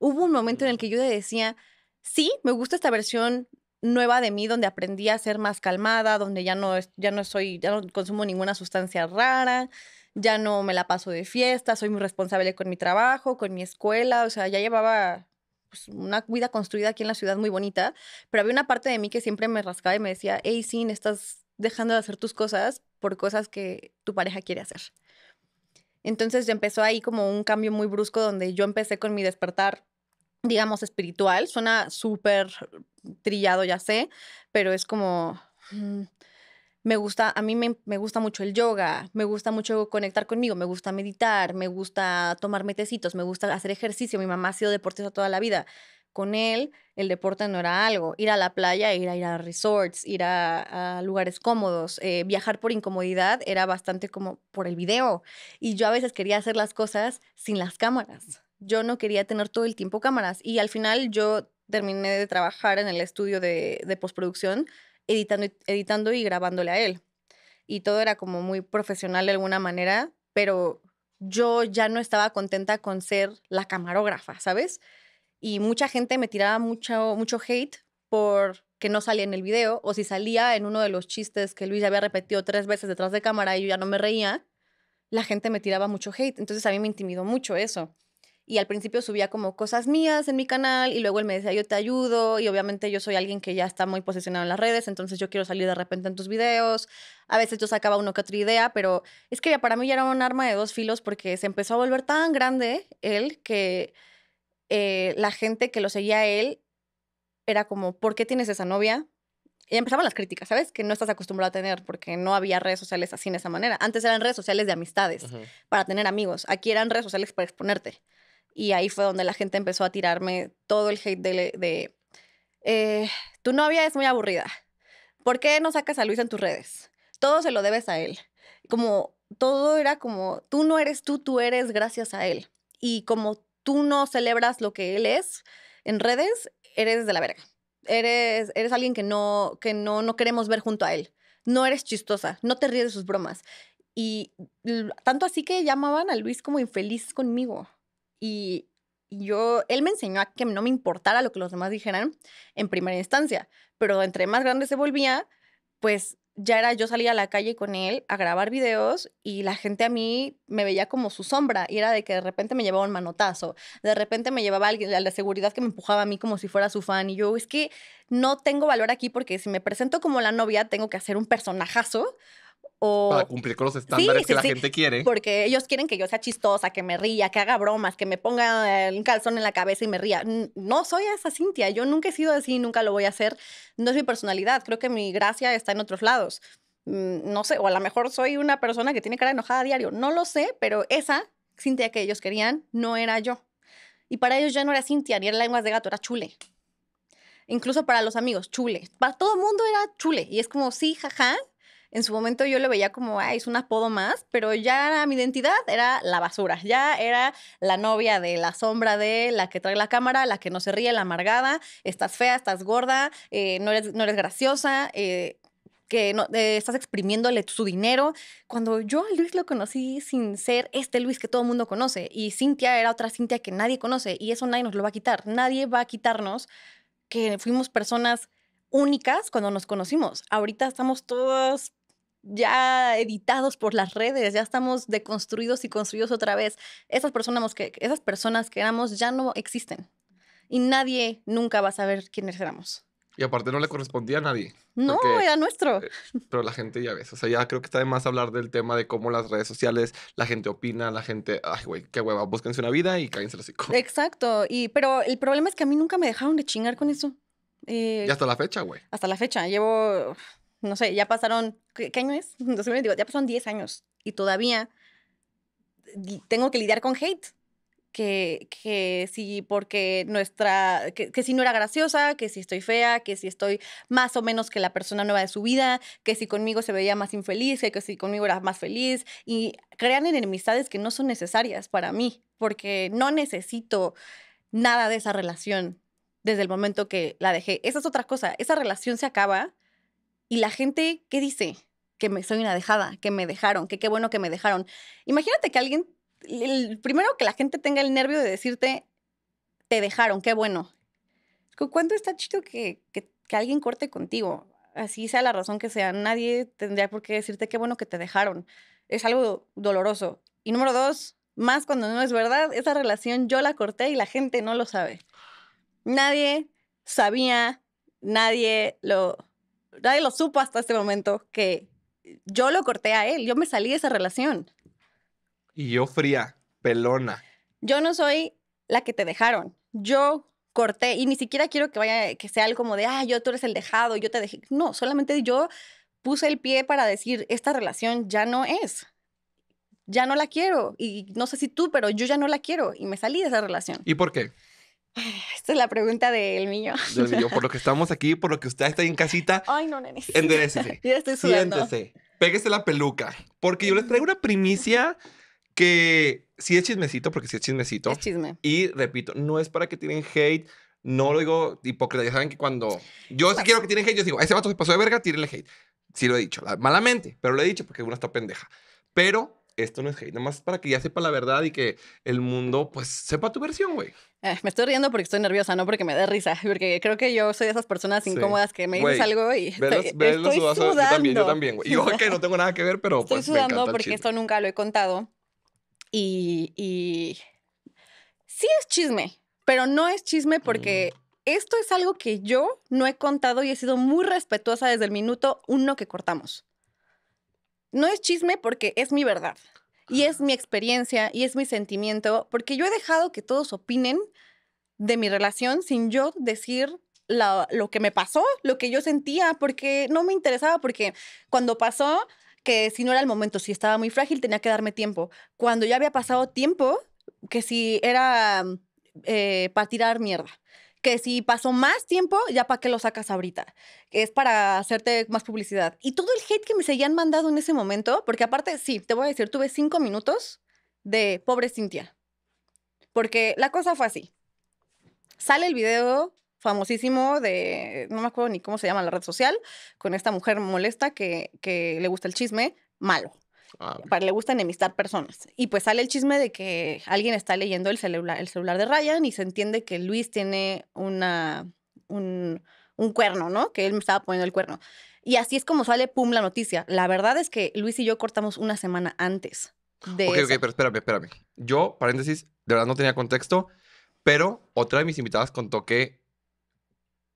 Hubo un momento en el mm. que yo le decía, sí, me gusta esta versión nueva de mí donde aprendí a ser más calmada, donde ya no, ya no soy, ya no consumo ninguna sustancia rara, ya no me la paso de fiesta, soy muy responsable con mi trabajo, con mi escuela, o sea, ya llevaba pues, una vida construida aquí en la ciudad muy bonita, pero había una parte de mí que siempre me rascaba y me decía, hey, Sin, estás dejando de hacer tus cosas por cosas que tu pareja quiere hacer. Entonces empezó ahí como un cambio muy brusco donde yo empecé con mi despertar, digamos, espiritual. Suena súper trillado, ya sé, pero es como... Mm, me gusta, a mí me, me, gusta mucho el yoga, me gusta mucho conectar conmigo, me gusta meditar, me gusta tomar metecitos, me gusta hacer ejercicio. Mi mamá ha sido deportista toda la vida con él el deporte no era algo. Ir a la playa, ir a, ir a resorts, ir a, lugares cómodos, eh, viajar por incomodidad era bastante como por el video. Y yo a veces quería hacer las cosas sin las cámaras. Yo no quería tener todo el tiempo cámaras. Y al final yo terminé de trabajar en el estudio de, postproducción, editando, editando y grabándole a él. Y todo era como muy profesional de alguna manera, pero yo ya no estaba contenta con ser la camarógrafa, ¿sabes? y mucha gente me tiraba mucho, mucho hate por que no salía en el video o si salía en uno de los chistes que Luis había repetido tres veces detrás de cámara y yo ya no me reía, la gente me tiraba mucho hate. Entonces a mí me intimidó mucho eso. Y al principio subía como cosas mías en mi canal y luego él me decía, yo te ayudo y obviamente yo soy alguien que ya está muy posicionado en las redes, entonces yo quiero salir de repente en tus videos. A veces yo sacaba uno que otra idea, pero es que para mí ya era un arma de dos filos porque se empezó a volver tan grande él que eh, la gente que lo seguía a él era como, ¿por qué tienes esa novia? Y empezaban las críticas, ¿sabes? Que no estás acostumbrado a tener porque no había redes sociales así en esa manera. Antes eran redes sociales de amistades, para tener amigos. Aquí eran redes sociales para exponerte. Y ahí fue donde la gente empezó a tirarme todo el hate de, eh, tu novia es muy aburrida. ¿Por qué no sacas a Luis en tus redes? Todo se lo debes a él. Como todo era como, tú no eres tú, tú eres gracias a él. Y como tú no celebras lo que él es en redes, eres de la verga. Eres, eres alguien que, no, que no, no queremos ver junto a él. No eres chistosa, no te ríes de sus bromas. Y tanto así que llamaban a Luis como infeliz conmigo. Y yo, él me enseñó a que no me importara lo que los demás dijeran en primera instancia, pero entre más grande se volvía, pues ya era yo salía a la calle con él a grabar videos y la gente a mí me veía como su sombra y era de que de repente me llevaba un manotazo, de repente me llevaba alguien de seguridad que me empujaba a mí como si fuera su fan y yo es que no tengo valor aquí porque si me presento como la novia tengo que hacer un personajazo o... Para cumplir con los estándares que la gente quiere. Porque ellos quieren que yo sea chistosa, que me ría, que haga bromas, que me ponga un calzón en la cabeza y me ría. No soy esa Cintia, yo nunca he sido así, nunca lo voy a hacer. No es mi personalidad, creo que mi gracia está en otros lados. Mm, no sé, o a lo mejor soy una persona que tiene cara enojada a diario, no lo sé, pero esa Cintia que ellos querían no era yo. Y para ellos ya no era Cintia, ni era lenguas de gato, era chule incluso para los amigos, chule. Para todo el mundo era chule. Y es como, sí, jaja, en su momento yo le veía como, ay, es un apodo más, pero ya mi identidad era la basura, ya era la novia de la sombra de la que trae la cámara, la que no se ríe, la amargada, estás fea, estás gorda, eh, no, eres, no eres graciosa. Eh, que no, eh, estás exprimiéndole su dinero. Cuando yo a Luis lo conocí sin ser este Luis que todo el mundo conoce y Cintia era otra Cintia que nadie conoce y eso nadie nos lo va a quitar. Nadie va a quitarnos que fuimos personas únicas cuando nos conocimos. Ahorita estamos todos ya editados por las redes, ya estamos deconstruidos y construidos otra vez. Esas personas que, esas personas que éramos ya no existen y nadie nunca va a saber quiénes éramos. Y aparte no le correspondía a nadie. No, era nuestro. Eh, pero la gente ya ves, o sea, ya creo que está de más hablar del tema de cómo las redes sociales, la gente opina, la gente, ay, güey, qué hueva, búsquense una vida y cállense los psicólogos. Exacto, y, pero el problema es que a mí nunca me dejaron de chingar con eso. y eh, hasta la fecha, güey. Hasta la fecha, llevo no sé, ya pasaron, ¿qué, año es? [LAUGHS] ya pasaron 10 años y todavía tengo que lidiar con hate. Que, que si porque nuestra, que, si no era graciosa, que si estoy fea, que si estoy más o menos que la persona nueva de su vida, que si conmigo se veía más infeliz, que, si conmigo era más feliz. Y crean enemistades que no son necesarias para mí, porque no necesito nada de esa relación desde el momento que la dejé. Esa es otra cosa, esa relación se acaba y la gente, ¿qué dice? Que me soy una dejada, que me dejaron, que qué bueno que me dejaron. Imagínate que alguien, el, primero que la gente tenga el nervio de decirte, te dejaron, qué bueno. ¿Cuánto está chido que, que alguien corte contigo? Así sea la razón que sea, nadie tendría por qué decirte qué bueno que te dejaron. Es algo doloroso. Y número dos, más cuando no es verdad, esa relación yo la corté y la gente no lo sabe. Nadie sabía, nadie lo nadie lo supo hasta este momento, que yo lo corté a él, yo me salí de esa relación. Y yo fría, pelona. Yo no soy la que te dejaron, yo corté y ni siquiera quiero que vaya, que sea algo como de, ah, yo tú eres el dejado, yo te dejé. No, solamente yo puse el pie para decir, esta relación ya no es ya no la quiero. Y no sé si tú, pero yo ya no la quiero. Y me salí de esa relación. ¿Y por qué? Esta es la pregunta del niño Del por lo que estamos aquí, por lo que usted está ahí en casita. [LAUGHS] Ay, no, nenes. Enderecese. [LAUGHS] ya estoy sudando. Siéntese. Pégese la peluca. Porque yo les traigo una primicia que sí es chismecito, porque sí es chismecito. Es chisme. Y repito, no es para que tienen hate. No lo digo hipócrita. Ya saben que cuando yo sé quiero que tienen hate, yo digo, ese vato se pasó de verga, tírenle hate. Sí lo he dicho, malamente, pero lo he dicho porque uno está pendeja. Pero esto no es hate, nomás para que ya sepa la verdad y que el mundo pues sepa tu versión, güey. Eh, me estoy riendo porque estoy nerviosa, no porque me dé risa, [LAUGHS] porque creo que yo soy de esas personas incómodas que me dices algo y estoy, sudando. Yo también, yo también, güey. Yo que [LAUGHS] no tengo nada que ver, pero estoy pues, sudando porque esto nunca lo he contado y, sí es chisme, pero no es chisme porque mm. esto es algo que yo no he contado y he sido muy respetuosa desde el minuto uno que cortamos no es chisme porque es mi verdad y es mi experiencia y es mi sentimiento, porque yo he dejado que todos opinen de mi relación sin yo decir lo que me pasó, lo que yo sentía, porque no me interesaba, porque cuando pasó, que si no era el momento, si estaba muy frágil, tenía que darme tiempo. Cuando ya había pasado tiempo, que si era eh, para tirar mierda que si pasó más tiempo, ya para qué lo sacas ahorita. Es para hacerte más publicidad. Y todo el hate que me seguían mandado en ese momento, porque aparte, sí, te voy a decir, tuve cinco minutos de pobre Cintia. Porque la cosa fue así. Sale el video famosísimo de, no me acuerdo ni cómo se llama la red social, con esta mujer molesta que le gusta el chisme, malo. Ah, le gusta enemistar personas. Y pues sale el chisme de que alguien está leyendo el celular, el celular de Ryan y se entiende que Luis tiene una, un, cuerno, ¿no? Que él me estaba poniendo el cuerno. Y así es como sale, pum, la noticia. La verdad es que Luis y yo cortamos una semana antes de. ok, pero espérame, espérame. Yo, paréntesis, de verdad no tenía contexto, pero otra de mis invitadas contó que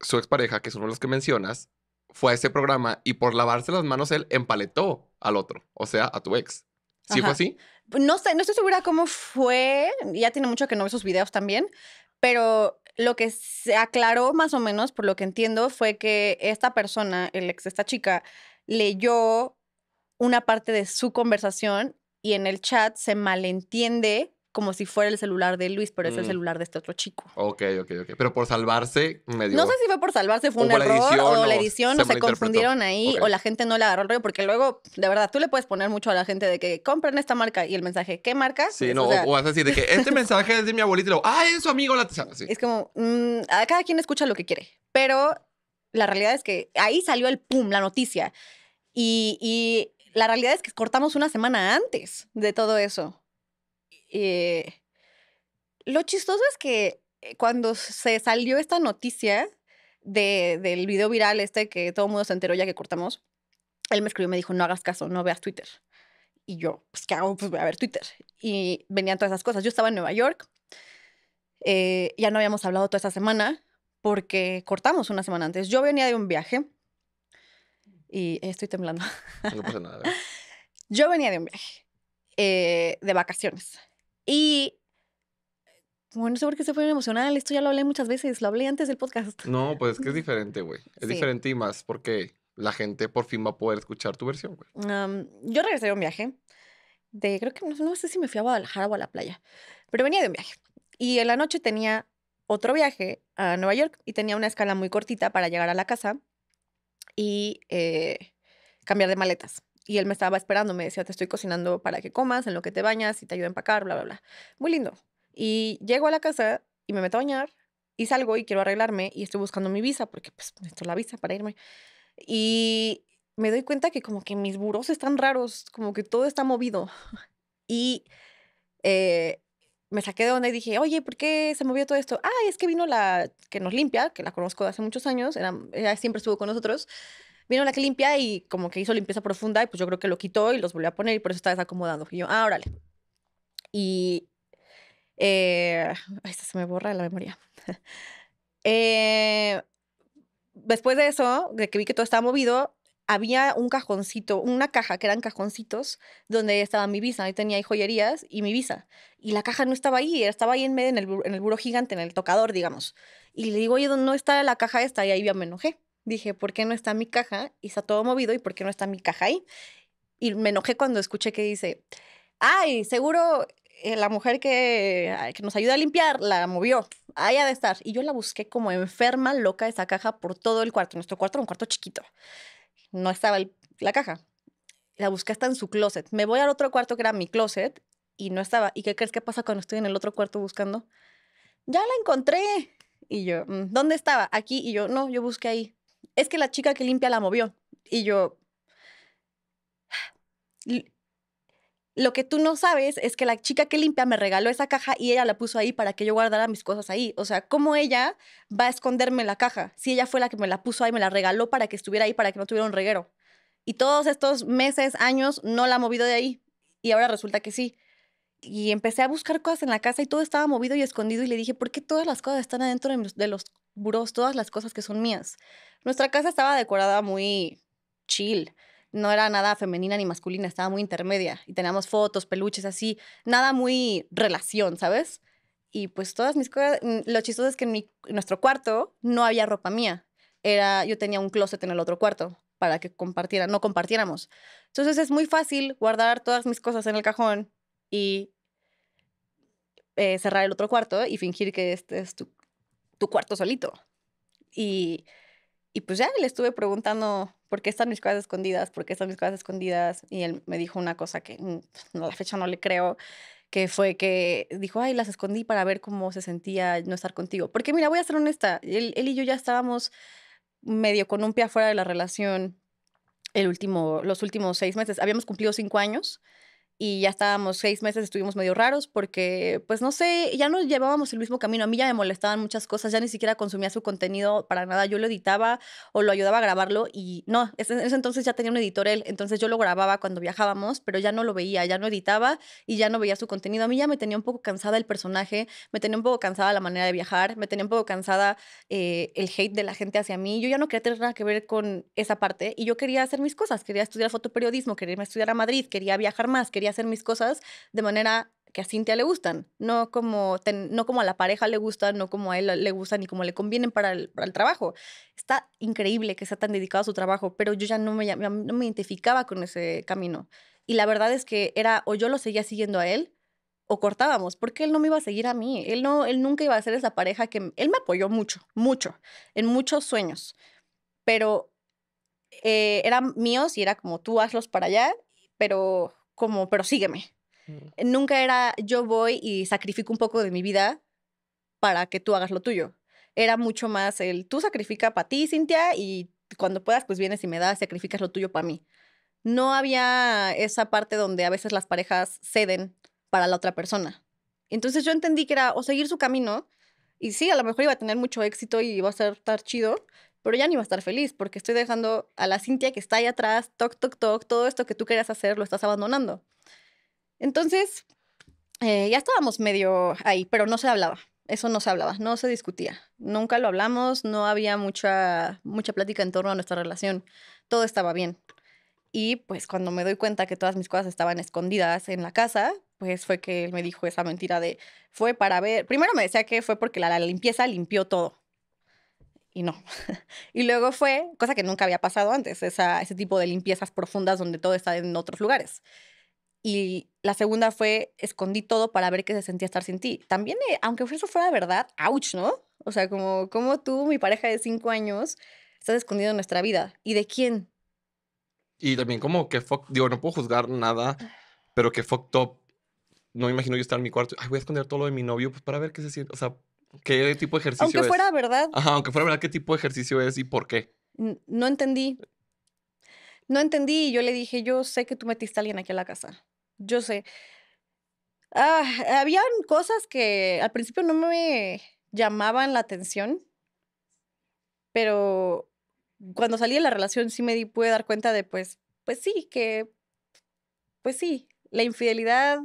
su expareja, que es uno de los que mencionas, fue a ese programa y por lavarse las manos él empaletó al otro, o sea, a tu ex. ¿Sí fue así? Pues, no sé, no estoy segura cómo fue, ya tiene mucho que no ver sus videos también, pero lo que se aclaró más o menos, por lo que entiendo, fue que esta persona, el ex esta chica, leyó una parte de su conversación y en el chat se malentiende como si fuera el celular de Luis, pero es el mm. celular de este otro chico. Ok, ok, ok. Pero por salvarse, me dio. No sé si fue por salvarse, fue un error, o la edición, o se, confundieron ahí, o la gente no le agarró el rollo, porque luego, de verdad, tú le puedes poner mucho a la gente de que compren esta marca y el mensaje, ¿qué marca? Sí, no, o, sea, de que [LAUGHS] este mensaje es de mi abuelita y luego, ah, es su amigo Es como, mm, a cada quien escucha lo que quiere, pero la realidad es que ahí salió el pum, la noticia. Y, y la realidad es que cortamos una semana antes de todo eso. Eh, lo chistoso es que eh, cuando se salió esta noticia del video viral este que todo el mundo se enteró ya que cortamos, él me escribió y me dijo, no hagas caso, no veas Twitter. Y yo, pues, ¿qué hago? Pues voy a ver Twitter. Y venían todas esas cosas. Yo estaba en Nueva York, eh, ya no habíamos hablado toda esa semana porque cortamos una semana antes. Yo venía de un viaje y estoy temblando. No pasa nada. [LAUGHS] Yo venía de un viaje, de vacaciones. Y bueno, no sé por qué se fue emocional, esto ya lo hablé muchas veces, lo hablé antes del podcast. No, pues es que es [LAUGHS] diferente, güey. Es diferente y más porque la gente por fin va a poder escuchar tu versión, güey. yo regresé de un viaje, de creo que no, sé si me fui a Guadalajara o a la playa, pero venía de un viaje. Y en la noche tenía otro viaje a Nueva York y tenía una escala muy cortita para llegar a la casa y eh, cambiar de maletas y él me estaba esperando, me decía, te estoy cocinando para que comas, en lo que te bañas y te ayudo a empacar, bla, bla, bla. Muy lindo. Y llego a la casa y me meto a bañar y salgo y quiero arreglarme y estoy buscando mi visa porque pues necesito la visa para irme. Y me doy cuenta que como que mis buros están raros, como que todo está movido. [LAUGHS] Y eh, me saqué de onda y dije, oye, ¿por qué se movió todo esto? Ah, es que vino la que nos limpia, que la conozco de hace muchos años, era, ella siempre estuvo con nosotros, vino la que limpia y como que hizo limpieza profunda y pues yo creo que lo quitó y los volvió a poner y por eso está desacomodando. Y yo, ah, órale. Y... Eh, se me borra la memoria. [LAUGHS] Eh, después de eso, de que vi que todo estaba movido, había un cajoncito, una caja que eran cajoncitos donde estaba mi visa. Ahí tenía ahí joyerías y mi visa. Y la caja no estaba ahí, estaba ahí en medio en el, en el buro gigante, en el tocador, digamos. Y le digo, oye, ¿dónde está la caja esta? Y ahí me enojé dije, ¿por qué no está mi caja? Y está todo movido, ¿y por qué no está mi caja ahí? Y me enojé cuando escuché que dice, ay, seguro eh, la mujer que, nos ayuda a limpiar la movió. Ahí ha de estar. Y yo la busqué como enferma, loca, esa caja por todo el cuarto. Nuestro cuarto era un cuarto chiquito. No estaba la caja. La busqué hasta en su closet. Me voy al otro cuarto que era mi closet y no estaba. ¿Y qué crees que pasa cuando estoy en el otro cuarto buscando? Ya la encontré. Y yo, mm, ¿dónde estaba? Aquí. Y yo, no, yo busqué ahí es que la chica que limpia la movió. Y yo, lo que tú no sabes es que la chica que limpia me regaló esa caja y ella la puso ahí para que yo guardara mis cosas ahí. O sea, ¿cómo ella va a esconderme la caja? Si ella fue la que me la puso ahí, me la regaló para que estuviera ahí, para que no tuviera un reguero. Y todos estos meses, años, no la ha movido de ahí. Y ahora resulta que sí y empecé a buscar cosas en la casa y todo estaba movido y escondido y le dije, ¿por qué todas las cosas están adentro de, los buros todas las cosas que son mías? Nuestra casa estaba decorada muy chill, no era nada femenina ni masculina, estaba muy intermedia y teníamos fotos, peluches así, nada muy relación, ¿sabes? Y pues todas mis cosas, mm, lo chistoso es que en, nuestro cuarto no había ropa mía, era yo tenía un closet en el otro cuarto para que compartiera, no compartiéramos. Entonces es muy fácil guardar todas mis cosas en el cajón y eh, cerrar el otro cuarto y fingir que este es tu, cuarto solito. Y, y, pues ya le estuve preguntando por qué están mis cosas escondidas, por qué están mis cosas escondidas. Y él me dijo una cosa que a mm, la fecha no le creo, que fue que dijo, ay, las escondí para ver cómo se sentía no estar contigo. Porque mira, voy a ser honesta, él, él y yo ya estábamos medio con un pie afuera de la relación el último, los últimos seis meses. Habíamos cumplido cinco años y ya estábamos seis meses, estuvimos medio raros porque, pues no sé, ya no llevábamos el mismo camino. A mí ya me molestaban muchas cosas, ya ni siquiera consumía su contenido para nada. Yo lo editaba o lo ayudaba a grabarlo y no, en ese entonces ya tenía un editor él, entonces yo lo grababa cuando viajábamos, pero ya no lo veía, ya no editaba y ya no veía su contenido. A mí ya me tenía un poco cansada el personaje, me tenía un poco cansada la manera de viajar, me tenía un poco cansada eh, el hate de la gente hacia mí. Yo ya no quería tener nada que ver con esa parte y yo quería hacer mis cosas, quería estudiar fotoperiodismo, quería estudiar a Madrid, quería viajar más, quería hacer mis cosas de manera que a Cintia le gustan, no como, no como a la pareja le gusta no como a él le gustan ni como le convienen para el, trabajo. Está increíble que sea tan dedicado a su trabajo, pero yo ya no me, no me identificaba con ese camino. Y la verdad es que era o yo lo seguía siguiendo a él o cortábamos, porque él no me iba a seguir a mí. Él, no, él nunca iba a ser esa pareja que... Él me apoyó mucho, mucho, en muchos sueños, pero eh, eran míos y era como tú hazlos para allá, pero como, pero sígueme. Mm. Nunca era yo voy y sacrifico un poco de mi vida para que tú hagas lo tuyo. Era mucho más el tú sacrifica para ti, Cintia, y cuando puedas, pues vienes y me das, sacrificas lo tuyo para mí. No había esa parte donde a veces las parejas ceden para la otra persona. Entonces yo entendí que era o seguir su camino, y sí, a lo mejor iba a tener mucho éxito y iba a ser estar chido, pero ya ni va a estar feliz porque estoy dejando a la Cintia que está ahí atrás, toc, toc, toc, todo esto que tú querías hacer lo estás abandonando. Entonces, eh, ya estábamos medio ahí, pero no se hablaba. Eso no se hablaba, no se discutía. Nunca lo hablamos, no había mucha, mucha plática en torno a nuestra relación. Todo estaba bien. Y pues cuando me doy cuenta que todas mis cosas estaban escondidas en la casa, pues fue que él me dijo esa mentira de, fue para ver, primero me decía que fue porque la limpieza limpió todo y no. [LAUGHS] y luego fue, cosa que nunca había pasado antes, esa, ese tipo de limpiezas profundas donde todo está en otros lugares. Y la segunda fue, escondí todo para ver qué se sentía estar sin ti. También, eh, aunque eso fuera verdad, ouch, ¿no? O sea, como, como tú, mi pareja de cinco años, estás escondido en nuestra vida. ¿Y de quién? Y también como que, digo, no puedo juzgar nada, ah. pero que fuck top. No me imagino yo estar en mi cuarto. Ay, voy a esconder todo lo de mi novio, pues para ver qué se siente. O sea, ¿Qué tipo de ejercicio es? Aunque fuera verdad. Ajá, aunque fuera verdad, ¿qué tipo de ejercicio es y por qué? No entendí. No entendí y yo le dije, yo sé que tú metiste a alguien aquí a la casa. Yo sé. Ah, habían cosas que al principio no me llamaban la atención, pero cuando salí de la relación sí me di, pude dar cuenta de, pues, pues sí, que, pues sí, la infidelidad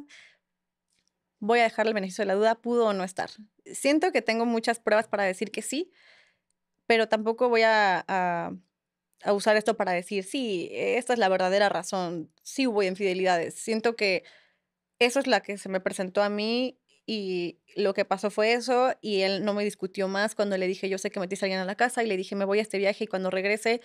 voy a dejar el beneficio de la duda, pudo o no estar. Siento que tengo muchas pruebas para decir que sí, pero tampoco voy a, usar esto para decir, sí, esta es la verdadera razón, sí hubo infidelidades. Siento que eso es la que se me presentó a mí y lo que pasó fue eso y él no me discutió más cuando le dije, yo sé que metiste a alguien a la casa y le dije, me voy a este viaje y cuando regrese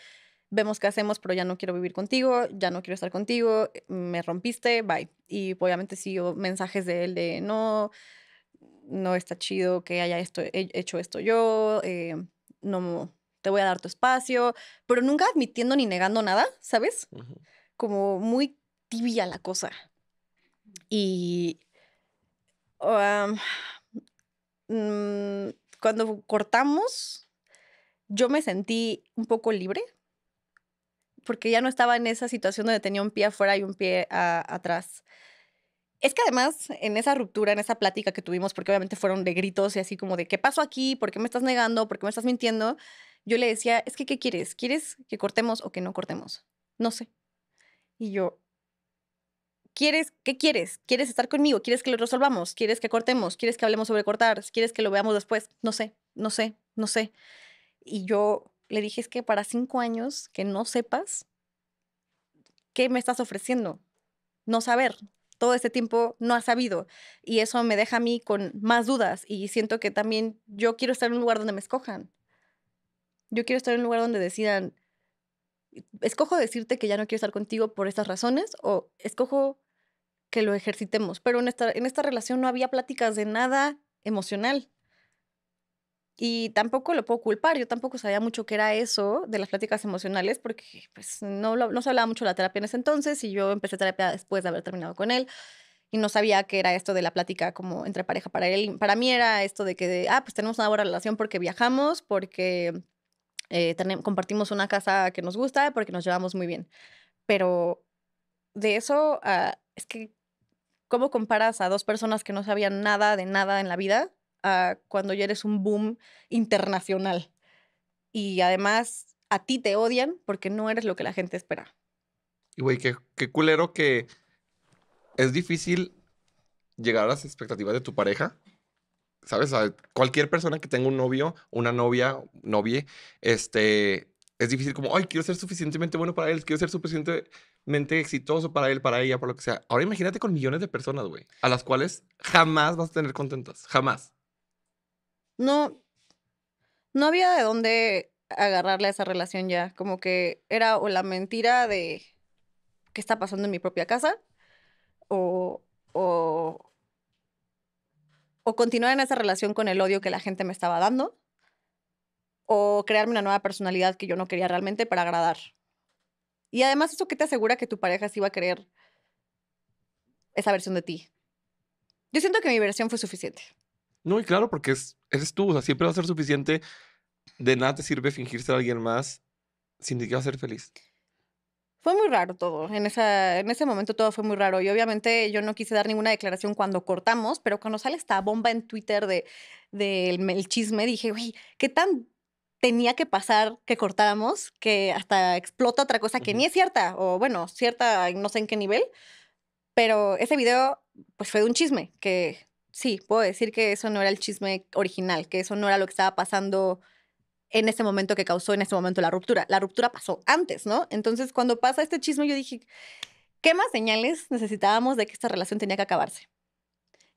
vemos qué hacemos, pero ya no quiero vivir contigo, ya no quiero estar contigo, me rompiste, bye. Y pues, obviamente sigo mensajes de él de no, no está chido que haya esto, hecho esto yo, eh, no te voy a dar tu espacio, pero nunca admitiendo ni negando nada, ¿sabes? Como muy tibia la cosa. Y mm, cuando cortamos, yo me sentí un poco libre porque ya no estaba en esa situación donde tenía un pie afuera y un pie atrás. Es que además, en esa ruptura, en esa plática que tuvimos, porque obviamente fueron de gritos y así como de, ¿qué pasó aquí? ¿Por qué me estás negando? ¿Por qué me estás mintiendo? Yo le decía, es que, ¿qué quieres? ¿Quieres que cortemos o que no cortemos? No sé. Y yo, ¿quieres? ¿Qué quieres? ¿Quieres estar conmigo? ¿Quieres que lo resolvamos? ¿Quieres que cortemos? ¿Quieres que hablemos sobre cortar? ¿Quieres que lo veamos después? No sé, no sé, no sé. Y yo le dije, es que para cinco años que no sepas, ¿qué me estás ofreciendo? No saber. Todo este tiempo no ha sabido. Y eso me deja a mí con más dudas. Y siento que también yo quiero estar en un lugar donde me escojan. Yo quiero estar en un lugar donde decidan, escojo decirte que ya no quiero estar contigo por estas razones o escojo que lo ejercitemos. Pero en esta, en esta relación no había pláticas de nada emocional. Y tampoco lo puedo culpar, yo tampoco sabía mucho qué era eso de las pláticas emocionales porque pues, no, no se hablaba mucho de la terapia en ese entonces y yo empecé terapia después de haber terminado con él y no sabía qué era esto de la plática como entre pareja para él. Para mí era esto de que, ah, pues tenemos una buena relación porque viajamos, porque eh, compartimos una casa que nos gusta, porque nos llevamos muy bien. Pero de eso, es que, ¿cómo comparas a dos personas que no sabían nada de nada en la vida? cuando ya eres un boom internacional. Y además a ti te odian porque no eres lo que la gente espera. Y güey, qué, qué culero que es difícil llegar a las expectativas de tu pareja. ¿Sabes? cualquier persona que tenga un novio, una novia, novie, este, es difícil como, ay, quiero ser suficientemente bueno para él, quiero ser suficientemente exitoso para él, para ella, para lo que sea. Ahora imagínate con millones de personas, güey, a las cuales jamás vas a tener contentas, jamás no, no había de dónde agarrarle a esa relación ya. Como que era o la mentira de qué está pasando en mi propia casa o, o, o continuar en esa relación con el odio que la gente me estaba dando o crearme una nueva personalidad que yo no quería realmente para agradar. Y además eso qué te asegura que tu pareja sí iba a querer esa versión de ti. Yo siento que mi versión fue suficiente. No, y claro, porque es, eres tú, o sea, siempre va a ser suficiente. De nada te sirve fingirse a alguien más sin a ser feliz. Fue muy raro todo, en, esa, en ese momento todo fue muy raro y obviamente yo no quise dar ninguna declaración cuando cortamos, pero cuando sale esta bomba en Twitter del de, chisme, dije, uy ¿qué tan tenía que pasar que cortáramos, que hasta explota otra cosa que ni es cierta, o bueno, cierta, no sé en qué nivel, pero ese video pues fue de un chisme que sí, puedo decir que eso no era el chisme original, que eso no era lo que estaba pasando en ese momento que causó en ese momento la ruptura. La ruptura pasó antes, ¿no? Entonces, cuando pasa este chisme, yo dije, ¿qué más señales necesitábamos de que esta relación tenía que acabarse?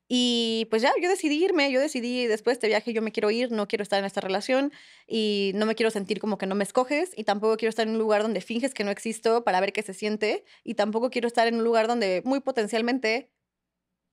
Y pues ya, yo decidí irme, yo decidí después de este viaje yo me quiero ir, no quiero estar en esta relación y no me quiero sentir como que no me escoges y tampoco quiero estar en un lugar donde finges que no existo para ver qué se siente y tampoco quiero estar en un lugar donde muy potencialmente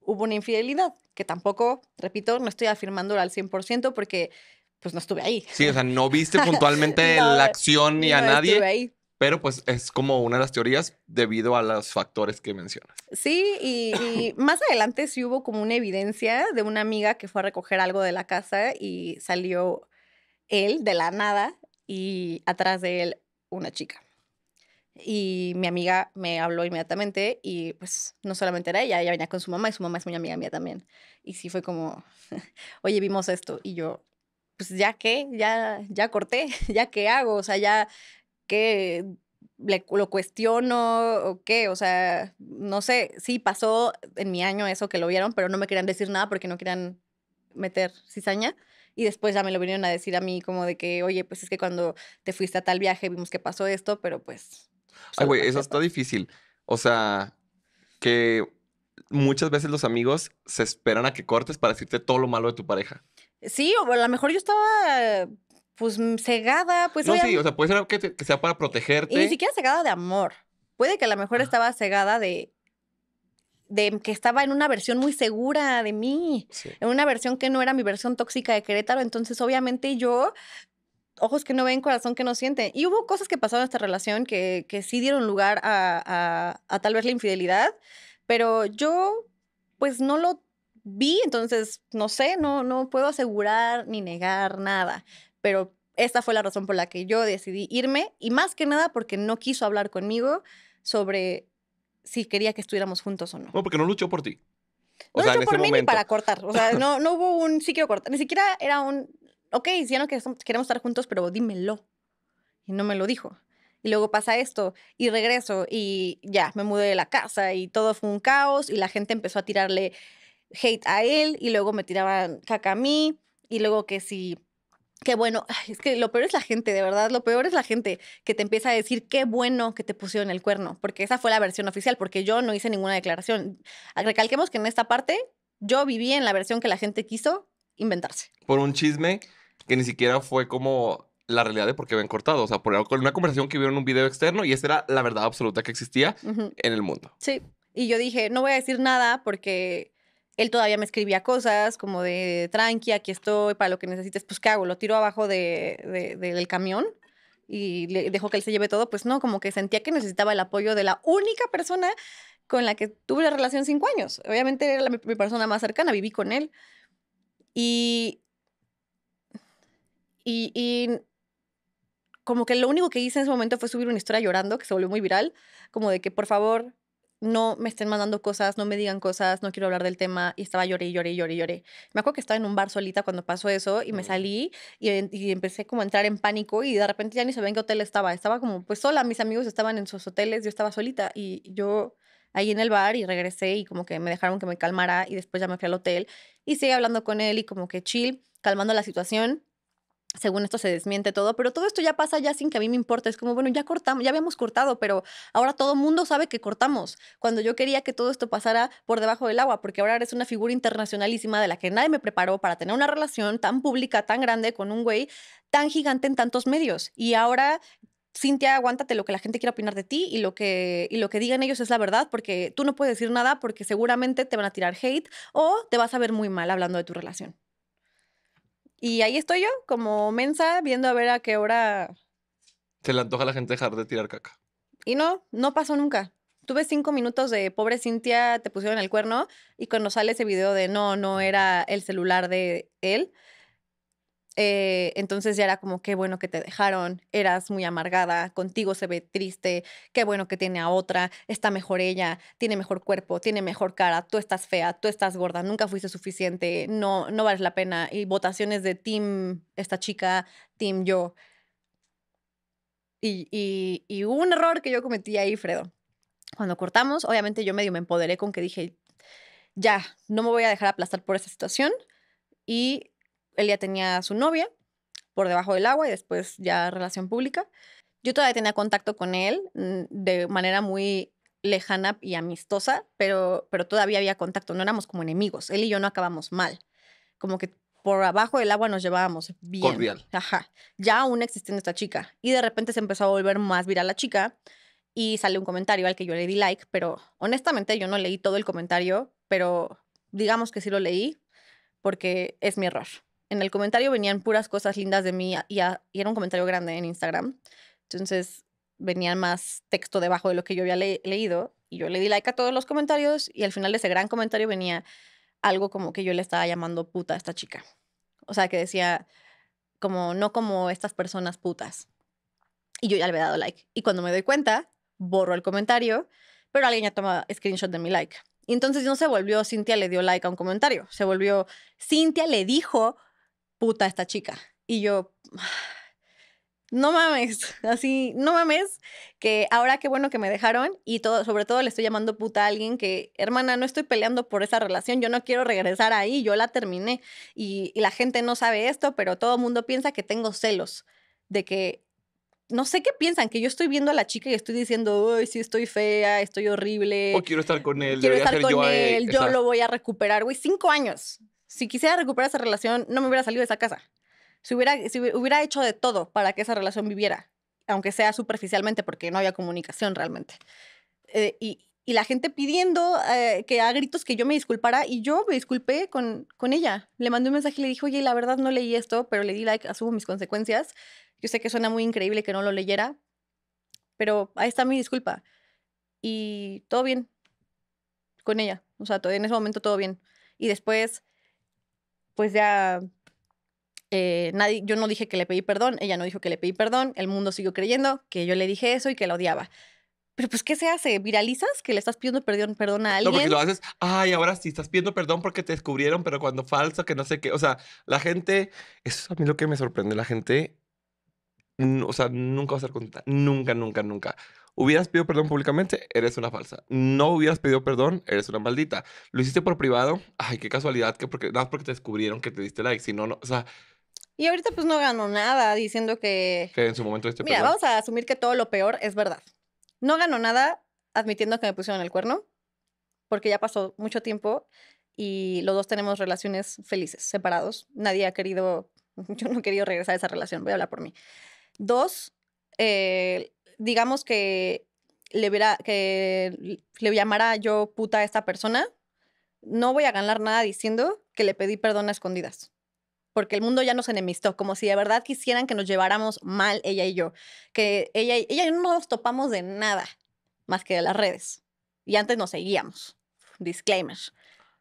hubo una infidelidad, que tampoco, repito, no estoy afirmándolo al 100% porque pues no estuve ahí. Sí, o sea, no viste [LAUGHS] puntualmente la acción ni a nadie. Pero pues es como una de las teorías debido a los factores que mencionas. Sí, y [LAUGHS] más adelante sí hubo como una evidencia de una amiga que fue a recoger algo de la casa y salió él de la nada y atrás de él una chica. Y mi amiga me habló inmediatamente y pues no solamente era ella, ella venía con su mamá y su mamá es muy amiga mía también. Y sí fue como, [LAUGHS] oye, vimos esto. Y yo, pues ya qué, ya, ya corté, [LAUGHS] ya qué hago, o sea, ya qué lo cuestiono o qué, o sea, no sé, sí pasó en mi año eso que lo vieron, pero no me querían decir nada porque no querían meter cizaña. Y después ya me lo vinieron a decir a mí como de que, oye, pues es que cuando te fuiste a tal viaje vimos que pasó esto, pero pues Ay, güey, eso está difícil. O sea, que muchas veces los amigos se esperan a que cortes para decirte todo lo malo de tu pareja. Sí, o a lo mejor yo estaba pues cegada, pues. No, sí, o sea, puede ser que, sea para protegerte. Y ni siquiera cegada de amor. Puede que a lo mejor estaba cegada de de que estaba en una versión muy segura de mí, en una versión que no era mi versión tóxica de Querétaro, entonces obviamente yo ojos que no ven, corazón que no siente. Y hubo cosas que pasaron en esta relación que, que sí dieron lugar a, a, tal vez la infidelidad, pero yo pues no lo vi, entonces no sé, no, no puedo asegurar ni negar nada, pero esta fue la razón por la que yo decidí irme y más que nada porque no quiso hablar conmigo sobre si quería que estuviéramos juntos o no. No, porque no luchó por ti. no luchó por mí ni para cortar, o sea, no, no hubo un sí quiero cortar, ni siquiera era un ok, si ya queremos estar juntos, pero dímelo. Y no me lo dijo. Y luego pasa esto, y regreso, y ya, me mudé de la casa, y todo fue un caos, y la gente empezó a tirarle hate a él, y luego me tiraban caca a mí, y luego que si Qué bueno, es que lo peor es la gente, de verdad, lo peor es la gente que te empieza a decir qué bueno que te pusieron el cuerno, porque esa fue la versión oficial, porque yo no hice ninguna declaración. Recalquemos que en esta parte yo viví en la versión que la gente quiso inventarse. Por un chisme que ni siquiera fue como la realidad de por qué habían cortado. O sea, por una conversación que vieron en un video externo y esa era la verdad absoluta que existía en el mundo. Sí. Y yo dije, no voy a decir nada porque él todavía me escribía cosas como de tranqui, aquí estoy, para lo que necesites, pues ¿qué hago? ¿Lo tiro abajo de, del camión? Y le dejo que él se lleve todo, pues no, como que sentía que necesitaba el apoyo de la única persona con la que tuve la relación cinco años. Obviamente era mi persona más cercana, viví con él. Y y, como que lo único que hice en ese momento fue subir una historia llorando, que se volvió muy viral, como de que por favor no me estén mandando cosas, no me digan cosas, no quiero hablar del tema. Y estaba lloré, lloré, lloré, lloré. Me acuerdo que estaba en un bar solita cuando pasó eso y me salí y, empecé como a entrar en pánico y de repente ya ni sabía en qué hotel estaba. Estaba como pues sola, mis amigos estaban en sus hoteles, yo estaba solita y yo ahí en el bar y regresé y como que me dejaron que me calmara y después ya me fui al hotel y seguí hablando con él y como que chill, calmando la situación según esto se desmiente todo, pero todo esto ya pasa ya sin que a mí me importe. Es como, bueno, ya cortamos, ya habíamos cortado, pero ahora todo mundo sabe que cortamos. Cuando yo quería que todo esto pasara por debajo del agua, porque ahora eres una figura internacionalísima de la que nadie me preparó para tener una relación tan pública, tan grande, con un güey tan gigante en tantos medios. Y ahora Cintia, aguántate lo que la gente quiera opinar de ti y lo que y lo que digan ellos es la verdad, porque tú no puedes decir nada porque seguramente te van a tirar hate o te vas a ver muy mal hablando de tu relación. Y ahí estoy yo, como mensa, viendo a ver a qué hora. Se le antoja a la gente dejar de tirar caca. Y no, no pasó nunca. Tuve cinco minutos de pobre Cintia, te pusieron el cuerno. Y cuando sale ese video de no, no era el celular de él, eh, entonces ya era como, qué bueno que te dejaron, eras muy amargada, contigo se ve triste, qué bueno que tiene a otra, está mejor ella, tiene mejor cuerpo, tiene mejor cara, tú estás fea, tú estás gorda, nunca fuiste suficiente, no, no vales la pena. Y votaciones de team esta chica, team yo. Y, y, un error que yo cometí ahí, Fredo. Cuando cortamos, obviamente yo medio me empoderé con que dije, ya, no me voy a dejar aplastar por esa situación y él ya tenía su novia por debajo del agua y después ya relación pública. Yo todavía tenía contacto con él mm, de manera muy lejana y amistosa, pero, pero todavía había contacto, no éramos como enemigos, él y yo no acabamos mal, como que por abajo del agua nos llevábamos bien. Cordial. Ajá. Ya aún existiendo esta chica. Y de repente se empezó a volver más viral la chica y sale un comentario al que yo le di like, pero honestamente yo no leí todo el comentario, pero digamos que sí lo leí porque es mi error en el comentario venían puras cosas lindas de mí y, era un comentario grande en Instagram. Entonces venían más texto debajo de lo que yo había leído y yo le di like a todos los comentarios y al final de ese gran comentario venía algo como que yo le estaba llamando puta a esta chica. O sea, que decía como no como estas personas putas. Y yo ya le había dado like. Y cuando me doy cuenta, borro el comentario, pero alguien ya toma screenshot de mi like. Y entonces no se volvió Cintia le dio like a un comentario, se volvió Cintia le dijo puta esta chica. Y yo, [SIGHS] no mames, [LAUGHS] así, no mames, que ahora qué bueno que me dejaron y todo, sobre todo le estoy llamando puta a alguien que, hermana, no estoy peleando por esa relación, yo no quiero regresar ahí, yo la terminé y, la gente no sabe esto, pero todo el mundo piensa que tengo celos de que no sé qué piensan, que yo estoy viendo a la chica y estoy diciendo, uy, sí, estoy fea, estoy horrible. O quiero estar con él, quiero estar con yo él, él yo lo voy a recuperar, güey, cinco años si quisiera recuperar esa relación, no me hubiera salido de esa casa. Si hubiera, si hubiera hecho de todo para que esa relación viviera, aunque sea superficialmente, porque no había comunicación realmente. Eh, y, y, la gente pidiendo eh, que a gritos que yo me disculpara, y yo me disculpé con, con ella. Le mandé un mensaje y le dije, oye, la verdad no leí esto, pero le di like, asumo mis consecuencias. Yo sé que suena muy increíble que no lo leyera, pero ahí está mi disculpa. Y todo bien con ella. O sea, todo, en ese momento todo bien. Y después pues ya eh, nadie, yo no dije que le pedí perdón, ella no dijo que le pedí perdón, el mundo siguió creyendo que yo le dije eso y que la odiaba. Pero pues, ¿qué se hace? ¿Viralizas que le estás pidiendo perdón, perdón a alguien? No, porque lo haces, ay, ahora sí, estás pidiendo perdón porque te descubrieron, pero cuando falso, que no sé qué. O sea, la gente, eso es a mí lo que me sorprende, la gente, o sea, nunca va a ser contenta, nunca, nunca, nunca. Hubieras pedido perdón públicamente, eres una falsa. No hubieras pedido perdón, eres una maldita. Lo hiciste por privado, ay, qué casualidad, que porque, nada más porque te descubrieron que te diste like, si no, no, o sea... Y ahorita pues no ganó nada diciendo que... Que en su momento este Mira, vamos a asumir que todo lo peor es verdad. No ganó nada admitiendo que me pusieron el cuerno, porque ya pasó mucho tiempo y los dos tenemos relaciones felices, separados. Nadie ha querido, [LAUGHS] yo no he querido regresar a esa relación, voy a hablar por mí. Dos, eh, digamos que le, que le llamara yo puta a esta persona, no voy a ganar nada diciendo que le pedí perdón a escondidas. Porque el mundo ya nos enemistó, como si de verdad quisieran que nos lleváramos mal ella y yo. Que ella y, ella no nos topamos de nada más que de las redes. Y antes nos seguíamos. Disclaimer.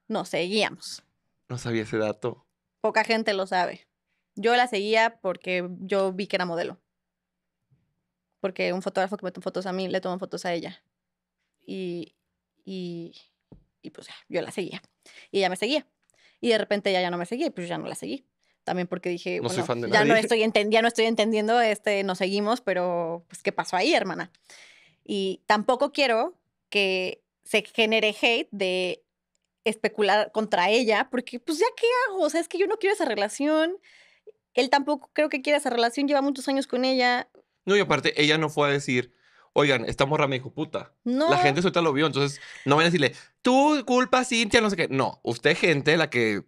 Nos seguíamos. No sabía ese dato. Poca gente lo sabe. Yo la seguía porque yo vi que era modelo porque un fotógrafo que me fotos a mí le toma fotos a ella. Y, y, y pues yo la seguía. Y ella me seguía. Y de repente ella ya no me seguía, pues ya no la seguí. También porque dije, no ya, no estoy ya no estoy entendiendo, este, nos seguimos, pero pues ¿qué pasó ahí, hermana? Y tampoco quiero que se genere hate de especular contra ella, porque pues ya qué hago, o sea, es que yo no quiero esa relación, él tampoco creo que quiera esa relación, lleva muchos años con ella, no, y aparte, ella no fue a decir, oigan, esta morra me dijo puta. No. La gente suelta lo vio, entonces no van a decirle, tú culpa Cintia, no sé qué. No, usted gente la que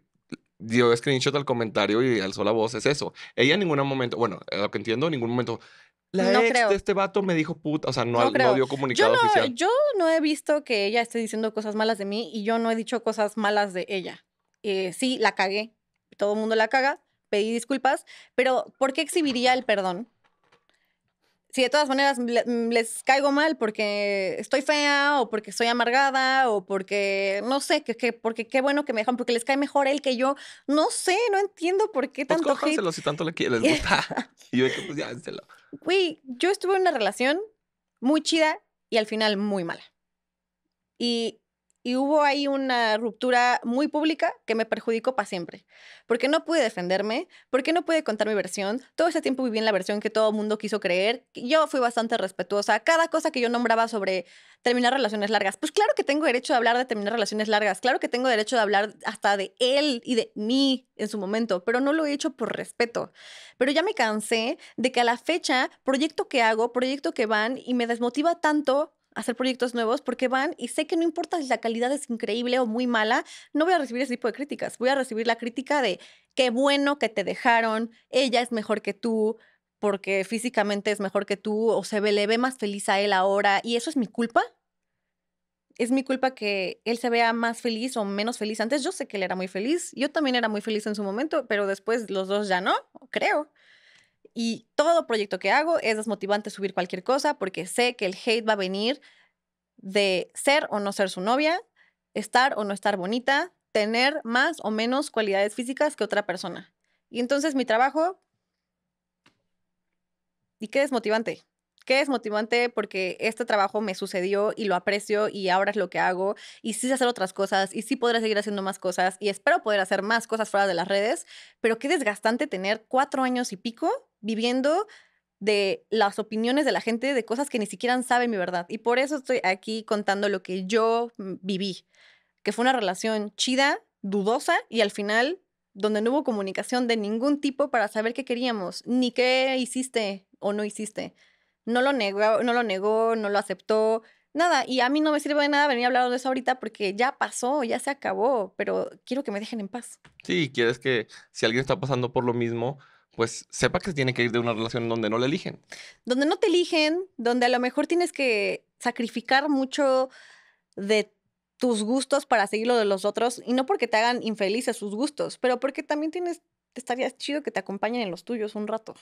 dio screenshot al comentario y alzó la voz, es eso. Ella en ningún momento, bueno, lo que entiendo, en ningún momento, la de este vato me dijo puta, o sea, no, dio comunicado yo no, oficial. Yo no he visto que ella esté diciendo cosas malas de mí y yo no he dicho cosas malas de ella. Eh, sí, la cagué, todo el mundo la caga, pedí disculpas, pero ¿por qué exhibiría el perdón? si de todas maneras mm, les caigo mal porque estoy fea o porque soy amargada o porque no sé, que, porque qué bueno que me dejan, porque les cae mejor él que yo, no sé, no entiendo por qué tanto pues tanto les [LAUGHS] gusta. [LAUGHS] y yo pues ya, Güey, yo estuve en una relación muy chida y al final muy mala. Y y hubo ahí una ruptura muy pública que me perjudicó para siempre. Porque no pude defenderme, porque no pude contar mi versión. Todo ese tiempo viví en la versión que todo el mundo quiso creer. Yo fui bastante respetuosa. Cada cosa que yo nombraba sobre terminar relaciones largas, pues claro que tengo derecho de hablar de terminar relaciones largas. Claro que tengo derecho de hablar hasta de él y de mí en su momento, pero no lo he hecho por respeto. Pero ya me cansé de que a la fecha, proyecto que hago, proyecto que van y me desmotiva tanto hacer proyectos nuevos porque van y sé que no importa si la calidad es increíble o muy mala, no voy a recibir ese tipo de críticas. Voy a recibir la crítica de qué bueno que te dejaron, ella es mejor que tú, porque físicamente es mejor que tú o se ve, le ve más feliz a él ahora y eso es mi culpa. Es mi culpa que él se vea más feliz o menos feliz. Antes yo sé que él era muy feliz, yo también era muy feliz en su momento, pero después los dos ya no, creo. Y todo proyecto que hago es desmotivante subir cualquier cosa porque sé que el hate va a venir de ser o no ser su novia, estar o no estar bonita, tener más o menos cualidades físicas que otra persona. Y entonces mi trabajo... ¿Y qué desmotivante? ¿Qué es motivante? Porque este trabajo me sucedió y lo aprecio y ahora es lo que hago y sí sé hacer otras cosas y sí podré seguir haciendo más cosas y espero poder hacer más cosas fuera de las redes, pero qué desgastante tener cuatro años y pico viviendo de las opiniones de la gente de cosas que ni siquiera saben mi verdad. Y por eso estoy aquí contando lo que yo viví, que fue una relación chida, dudosa y al final donde no hubo comunicación de ningún tipo para saber qué queríamos, ni qué hiciste o no hiciste no lo negó, no lo negó, no lo aceptó, nada. Y a mí no me sirve de nada venir a hablar de eso ahorita porque ya pasó, ya se acabó, pero quiero que me dejen en paz. Sí, quieres que si alguien está pasando por lo mismo, pues sepa que tiene que ir de una relación donde no le eligen. Donde no te eligen, donde a lo mejor tienes que sacrificar mucho de tus gustos para seguir lo de los otros y no porque te hagan infelices sus gustos, pero porque también tienes estaría chido que te acompañen en los tuyos un rato.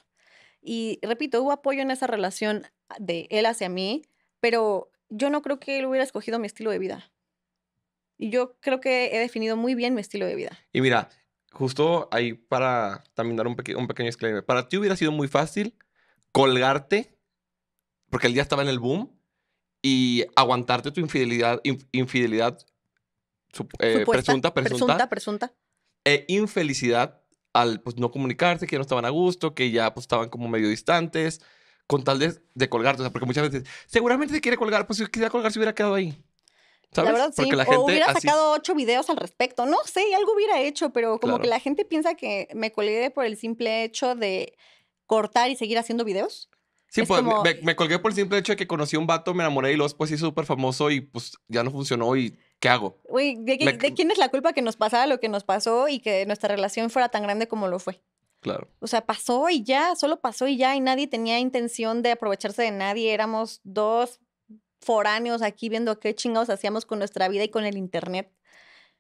Y repito, hubo apoyo en esa relación ah, de él hacia mí, pero yo no creo que él hubiera escogido mi estilo de vida. Y yo creo que he definido muy bien mi estilo de vida. Y mira, justo ahí para también dar un, un pequeño disclaimer. Para ti hubiera sido muy fácil colgarte, porque el día estaba en el boom, y aguantarte tu infidelidad, infidelidad eh, presunta, presunta, presunta, presunta. E infelicidad al pues, no comunicarse, que ya no estaban a gusto, que ya pues, estaban como medio distantes, con tal de, de colgarte. O sea, porque muchas veces, seguramente quiere colgar, pues si quisiera colgar se hubiera quedado ahí. ¿Sabes? La verdad, porque La gente o hubiera sacado ocho videos al respecto. No sé, algo hubiera hecho, pero como que la gente piensa que me colgué por el simple hecho de cortar y seguir haciendo videos. Sí, pues me, colgué por el simple hecho de que conocí a un vato, me enamoré y los pues hice súper famoso y pues ya no funcionó y ¿Qué hago? Uy, ¿de, quién es la culpa que nos pasara lo que nos pasó y que nuestra relación fuera tan grande como lo fue? Claro. O sea, pasó y ya, solo pasó y ya, y nadie tenía intención de aprovecharse de nadie. Éramos dos foráneos aquí viendo qué chingados hacíamos con nuestra vida y con el Internet.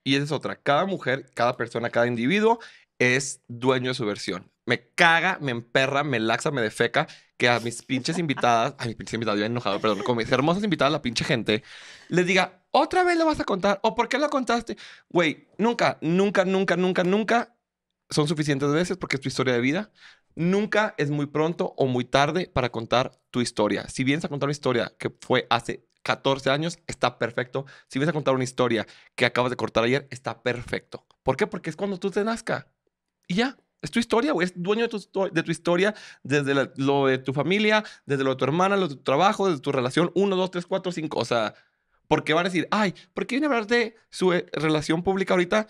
Y esa es otra. Cada mujer, cada persona, cada individuo es dueño de su versión. Me caga, me emperra, me laxa, me defeca que a mis pinches invitadas, a mis pinches invitadas, yo enojado, perdón, con mis hermosas invitadas, la pinche gente, les diga, otra vez lo vas a contar, o por qué lo contaste. Güey, nunca, nunca, nunca, nunca, nunca son suficientes veces porque es tu historia de vida. Nunca es muy pronto o muy tarde para contar tu historia. Si vienes a contar una historia que fue hace 14 años, está perfecto. Si vienes a contar una historia que acabas de cortar ayer, está perfecto. ¿Por qué? Porque es cuando tú te nazca. Y ya, es tu historia, o Es dueño de tu, historia, desde lo de tu familia, desde lo de tu hermana, lo de tu trabajo, desde tu relación uno, dos, tres, cuatro, cinco, O sea, porque van a decir, ay, ¿por qué viene a hablar de su eh, relación pública ahorita?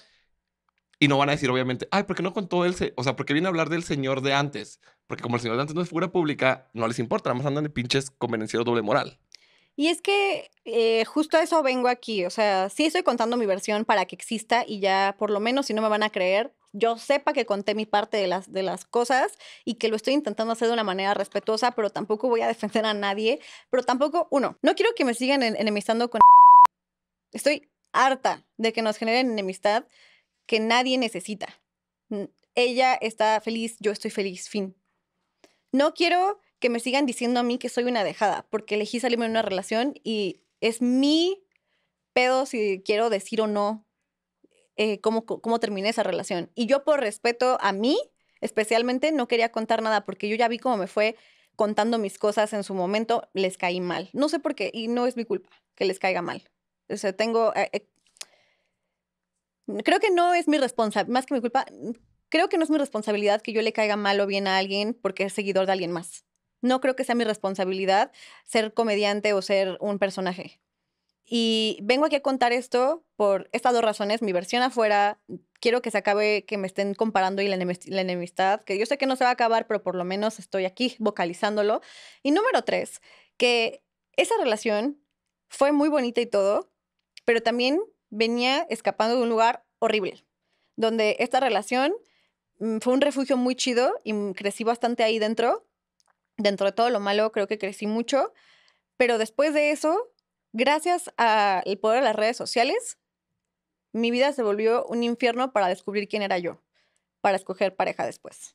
Y no van a decir, obviamente, ay, ¿por qué no contó él? O sea, ¿por qué viene a hablar del señor de antes? Porque como el señor de antes no es figura pública, no les importa, nada más andan de pinches convenencieros doble moral. Y es que eh, justo a eso vengo aquí, o sea, sí estoy contando mi versión para que exista y ya por lo menos si no me van a creer, yo sepa que conté mi parte de las, de las cosas y que lo estoy intentando hacer de una manera respetuosa, pero tampoco voy a defender a nadie, pero tampoco, uno, no quiero que me sigan enemistando con... [LAUGHS] Estoy harta de que nos generen enemistad que nadie necesita. Ella está feliz, yo estoy feliz, fin. No quiero que me sigan diciendo a mí que soy una dejada, porque elegí salirme de una relación y es mi pedo si quiero decir o no eh, cómo, terminé esa relación. Y yo por respeto a mí, especialmente, no quería contar nada, porque yo ya vi cómo me fue contando mis cosas en su momento, les caí mal. No sé por qué, y no es mi culpa que les caiga mal. O sea, tengo... Eh, eh, creo que no es mi responsabilidad, más que mi culpa, creo que no es mi responsabilidad que yo le caiga mal o bien a alguien porque es seguidor de alguien más. No creo que sea mi responsabilidad ser comediante o ser un personaje. Y vengo aquí a contar esto por estas dos razones, mi versión afuera, quiero que se acabe que me estén comparando y la, enemistad, que yo sé que no se va a acabar, pero por lo menos estoy aquí vocalizándolo. Y número tres, que esa relación fue muy bonita y todo, pero también venía escapando de un lugar horrible, donde esta relación mm, fue un refugio muy chido y crecí bastante ahí dentro, dentro de todo lo malo, creo que crecí mucho, pero después de eso, gracias al poder de las redes sociales, mi vida se volvió un infierno para descubrir quién era yo, para escoger pareja después.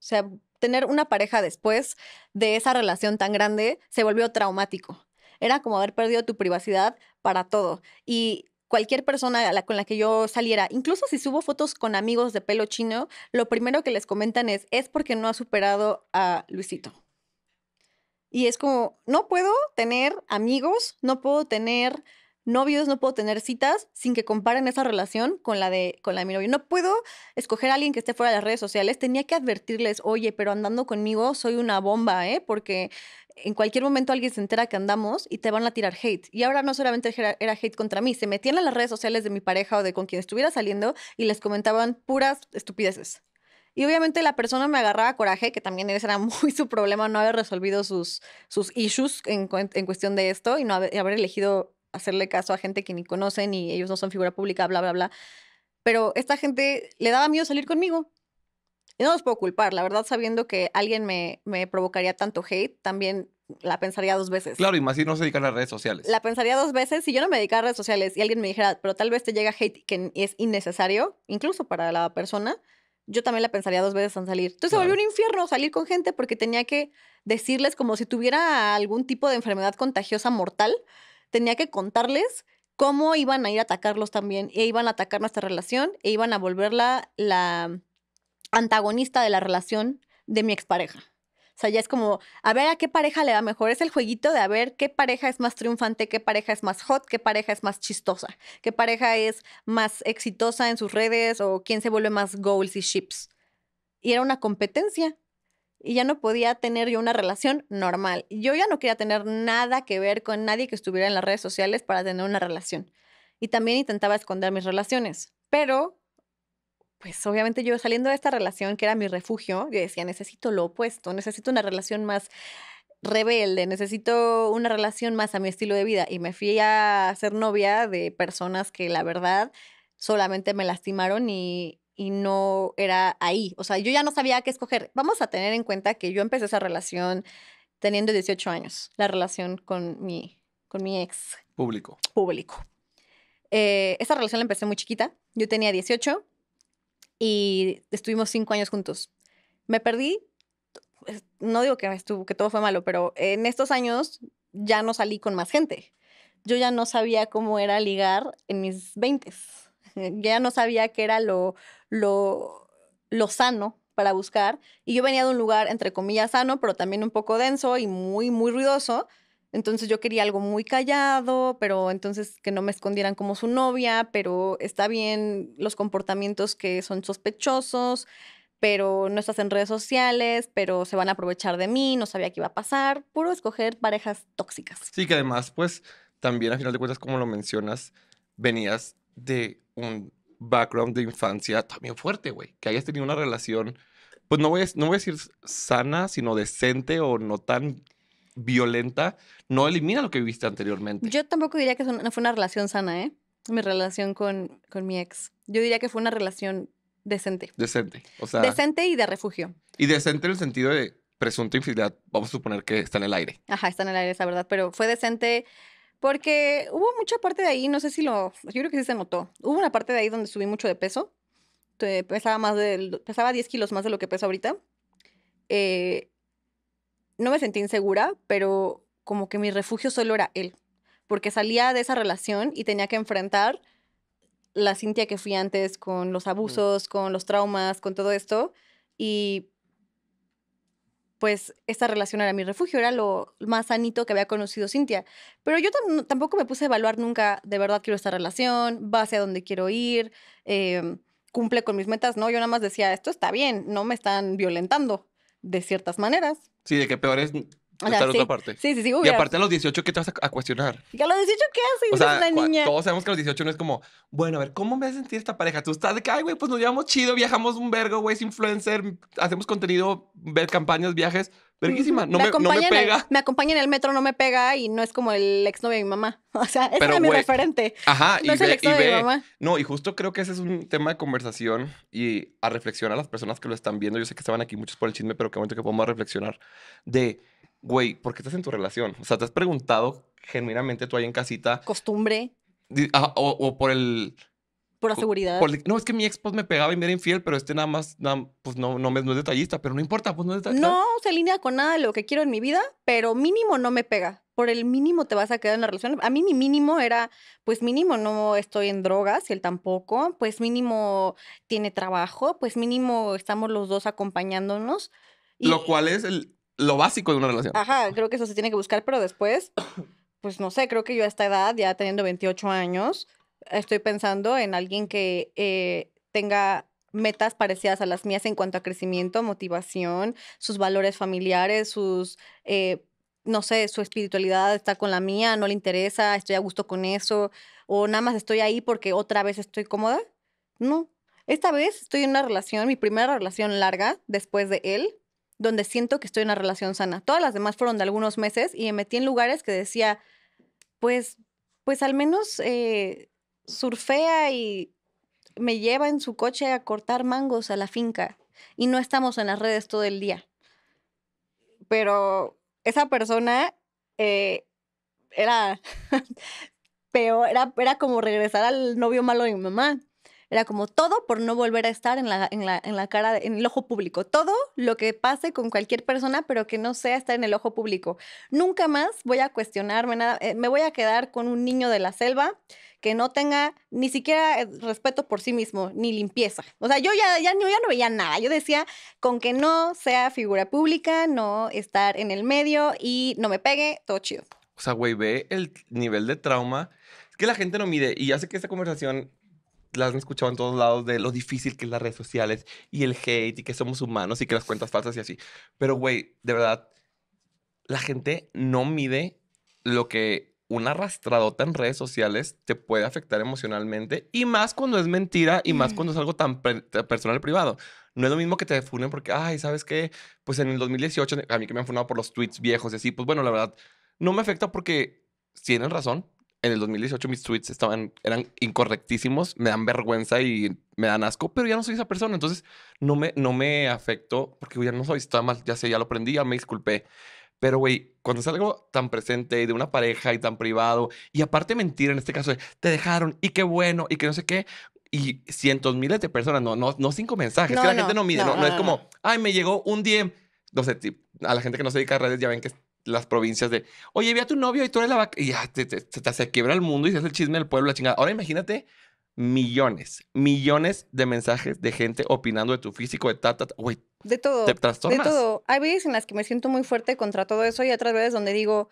O sea, tener una pareja después de esa relación tan grande se volvió traumático. Era como haber perdido tu privacidad para todo. Y cualquier persona con la que yo saliera, incluso si subo fotos con amigos de pelo chino, lo primero que les comentan es, es porque no ha superado a Luisito. Y es como, no puedo tener amigos, no puedo tener novios, no puedo tener citas sin que comparen esa relación con la de, con la de mi novio. No puedo escoger a alguien que esté fuera de las redes sociales. Tenía que advertirles, oye, pero andando conmigo soy una bomba, ¿eh? Porque en cualquier momento alguien se entera que andamos y te van a tirar hate. Y ahora no solamente era hate contra mí, se metían en las redes sociales de mi pareja o de con quien estuviera saliendo y les comentaban puras estupideces. Y obviamente la persona me agarraba coraje, que también ese era [LAUGHS] muy su problema, no haber resolvido sus, sus issues en, cuestión de esto y no haber, elegido hacerle caso a gente que ni conocen y ellos no son figura pública, bla, bla, bla. Pero esta gente le daba miedo salir conmigo. Y no los puedo culpar, la verdad, sabiendo que alguien me, me provocaría tanto hate, también la pensaría dos veces. Claro, y más si no se dedican a redes sociales. La pensaría dos veces. Si yo no me dedicara a redes sociales y alguien me dijera, pero tal vez te llega hate que es innecesario, incluso para la persona, yo también la pensaría dos veces en salir. Entonces se volvió un infierno salir con gente porque tenía que decirles como si tuviera algún tipo de enfermedad contagiosa mortal, tenía que contarles cómo iban a ir a atacarlos también, e iban a atacar nuestra relación, e iban a volverla la antagonista de la relación de mi expareja. O sea, ya es como, a ver a qué pareja le va mejor. Es el jueguito de a ver qué pareja es más triunfante, qué pareja es más hot, qué pareja es más chistosa, qué pareja es más exitosa en sus redes o quién se vuelve más goals y ships. Y era una competencia. Y ya no podía tener yo una relación normal. Yo ya no quería tener nada que ver con nadie que estuviera en las redes sociales para tener una relación. Y también intentaba esconder mis relaciones. Pero pues obviamente yo saliendo de esta relación que era mi refugio, yo decía, necesito lo opuesto, necesito una relación más rebelde, necesito una relación más a mi estilo de vida. Y me fui a ser novia de personas que la verdad solamente me lastimaron y, no era ahí. O sea, yo ya no sabía qué escoger. Vamos a tener en cuenta que yo empecé esa relación teniendo 18 años, la relación con mi, con mi ex. Público. Público. Eh, esa relación la empecé muy chiquita. Yo tenía 18 y estuvimos cinco años juntos. Me perdí, pues, no digo que, estuvo, que todo fue malo, pero en estos años ya no salí con más gente. Yo ya no sabía cómo era ligar en mis veintes. [LAUGHS] Ya no sabía qué era lo, lo, lo sano para buscar. Y yo venía de un lugar, entre comillas, sano, pero también un poco denso y muy, muy ruidoso. Entonces yo quería algo muy callado, pero entonces que no me escondieran como su novia, pero está bien los comportamientos que son sospechosos, pero no estás en redes sociales, pero se van a aprovechar de mí, no sabía qué iba a pasar, puro escoger parejas tóxicas. Sí, que además, pues también a final de cuentas, como lo mencionas, venías de un background de infancia también fuerte, güey, que hayas tenido una relación, pues no voy a, no voy decir sana, sino decente o no tan violenta no elimina lo que viviste anteriormente. Yo tampoco diría que no fue una relación sana, ¿eh? Mi relación con, mi ex. Yo diría que fue una relación decente. Decente, o sea. Decente y de refugio. Y decente en el sentido de presunta infidelidad, vamos a suponer que está en el aire. Ajá, está en el aire, esa verdad, pero fue decente porque hubo mucha parte de ahí, no sé si lo, yo creo que sí se notó. Hubo una parte de ahí donde subí mucho de peso, pesaba más de, pesaba 10 kilos más de lo que peso ahorita. Eh, no me sentí insegura, pero como que mi refugio solo era él, porque salía de esa relación y tenía que enfrentar la Cintia que fui antes con los abusos, con los traumas, con todo esto. Y pues esta relación era mi refugio, era lo más sanito que había conocido Cintia. Pero yo tampoco me puse a evaluar nunca, de verdad quiero esta relación, va hacia donde quiero ir, em, cumple con mis metas, ¿no? Yo nada más decía, esto está bien, no me están violentando de ciertas maneras. Sí, de que peor es estar otra parte. Sí, sí, sí. Y aparte a los 18, ¿qué te vas a, cuestionar? ¿Y a los 18 qué haces? O sea, niña. Todos sabemos que a los 18 no es como, bueno, a ver, ¿cómo me hace sentir esta pareja? Tú estás de que, ay, güey, pues nos llevamos chido, viajamos un vergo, güey, es influencer, hacemos contenido, ver campañas, viajes no me, me pega. me acompaña en el metro, no me pega y no es como el exnovio de mi mamá. [LAUGHS] O sea, ese mi referente. Ajá, no y, ve, No, y justo creo que ese es un tema de conversación y a reflexionar a las personas que lo están viendo. Yo sé que estaban aquí muchos por el chisme, pero qué momento que podemos reflexionar de, güey, ¿por qué estás en tu relación? O sea, te has preguntado genuinamente tú ahí en casita. Costumbre. o por el por seguridad. no, es que mi ex pues, me pegaba y me era infiel, pero este nada más, pues no, no, es detallista, pero no importa, pues no es detallista. No se alinea con nada de lo que quiero en mi vida, pero mínimo no me pega. Por el mínimo te vas a quedar en la relación. A mí mi mínimo era, pues mínimo no estoy en drogas, y él tampoco, pues mínimo tiene trabajo, pues mínimo estamos los dos acompañándonos. Lo cual es el, lo básico de una relación. Ajá, creo que eso se tiene que buscar, pero después, pues no sé, creo que yo a esta edad, ya teniendo 28 años, estoy pensando en alguien que eh, tenga metas parecidas a las mías en cuanto a crecimiento, motivación, sus valores familiares, sus, eh, no sé, su espiritualidad está con la mía, no le interesa, estoy a gusto con eso, o nada más estoy ahí porque otra vez estoy cómoda. No, esta vez estoy en una relación, mi primera relación larga después de él, donde siento que estoy en una relación sana. Todas las demás fueron de algunos meses y me metí en lugares que decía, pues, pues al menos... Eh, surfea y me lleva en su coche a cortar mangos a la finca y no estamos en las redes todo el día. Pero esa persona eh, era [LAUGHS] peor, era, era como regresar al novio malo de mi mamá. Era como todo por no volver a estar en la, en la, en la cara, en el ojo público. Todo lo que pase con cualquier persona, pero que no sea estar en el ojo público. Nunca más voy a cuestionarme nada. Eh, me voy a quedar con un niño de la selva que no tenga ni siquiera eh, respeto por sí mismo, ni limpieza. O sea, yo ya, ya, yo ya no veía nada. Yo decía, con que no sea figura pública, no estar en el medio y no me pegue, todo chido. O sea, güey, ve el nivel de trauma. que la gente no mide. Y ya sé que esta conversación las han escuchado en todos lados de lo difícil que es las redes sociales y el hate y que somos humanos y que las cuentas falsas y así. Pero, güey, de verdad, la gente no mide lo que una arrastradota en redes sociales te puede afectar emocionalmente y más cuando es mentira y más cuando es algo tan personal privado. No es lo mismo que te funen porque, ay, ¿sabes qué? Pues en el 2018, a mí que me han funado por los tweets viejos y así, pues bueno, la verdad, no me afecta porque tienen razón, en el 2018 mis tweets estaban, eran incorrectísimos, me dan vergüenza y me dan asco, pero ya no soy esa persona. Entonces no me, no me porque ya no soy, está mal, ya sé, ya lo aprendí, ya me disculpé. Pero, güey, cuando es algo tan presente de una pareja y tan privado, y aparte mentir en este caso te dejaron y qué bueno y que no sé qué, y cientos miles de personas, no, no, no cinco mensajes, que la gente no mide, no, es como, ay, me llegó un DM. No sé, a la gente que no se dedica a redes ya ven que las provincias de, oye, vi a tu novio y tú eres la vaca. Y ya te, te, te, quiebra el mundo y se hace el chisme del pueblo, la chingada. Ahora imagínate millones, millones de mensajes de gente opinando de tu físico, de ta, Güey, de todo. De todo. Hay veces en las que me siento muy fuerte contra todo eso y otras veces donde digo,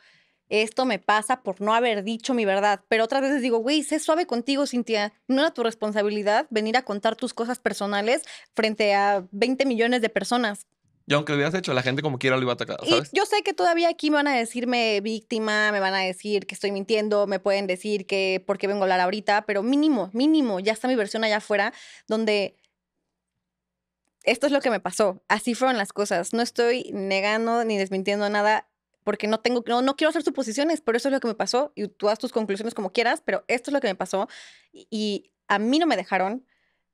esto me pasa por no haber dicho mi verdad. Pero otras veces digo, güey, sé suave contigo, Cintia. No era tu responsabilidad venir a contar tus cosas personales frente a 20 millones de personas. Y aunque lo hubieras hecho, la gente como quiera lo iba a atacar. yo sé que todavía aquí me van a decirme víctima, me van a decir que estoy mintiendo, me pueden decir que por qué vengo a hablar ahorita, pero mínimo, mínimo, ya está mi versión allá afuera donde esto es lo que me pasó. Así fueron las cosas. No estoy negando ni desmintiendo nada porque no tengo, no, no quiero hacer suposiciones, pero eso es lo que me pasó y tú haz tus conclusiones como quieras, pero esto es lo que me pasó y a mí no me dejaron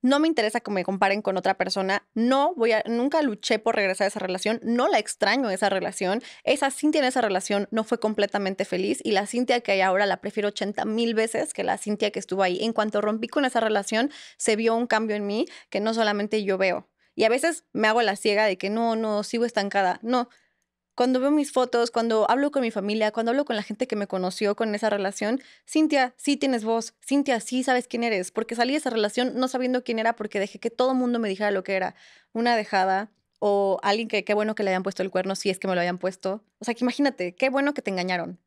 no me interesa que me comparen con otra persona, no voy a, nunca luché por regresar a esa relación, no la extraño esa relación, esa Cintia en esa relación no fue completamente feliz y la Cintia que hay ahora la prefiero 80 mil veces que la Cintia que estuvo ahí. En cuanto rompí con esa relación, se vio un cambio en mí que no solamente yo veo. Y a veces me hago la ciega de que no, no, sigo estancada. No, cuando veo mis fotos, cuando hablo con mi familia, cuando hablo con la gente que me conoció con esa relación, Cintia, sí tienes voz, Cintia, sí sabes quién eres, porque salí de esa relación no sabiendo quién era porque dejé que todo el mundo me dijera lo que era, una dejada o alguien que qué bueno que le hayan puesto el cuerno si es que me lo habían puesto. O sea, que imagínate, qué bueno que te engañaron.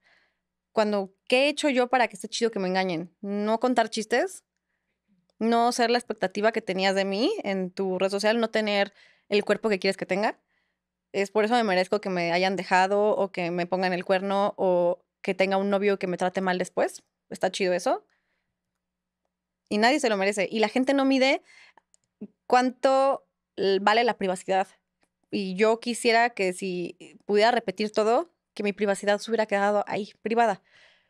Cuando, ¿qué he hecho yo para que esté chido que me engañen? No contar chistes, no ser la expectativa que tenías de mí en tu red social, no tener el cuerpo que quieres que tenga es por eso me merezco que me hayan dejado o que me pongan el cuerno o que tenga un novio que me trate mal después. Está chido eso. Y nadie se lo merece. Y la gente no mide cuánto vale la privacidad. Y yo quisiera que si eh, pudiera repetir todo, que mi privacidad se hubiera quedado ahí, privada.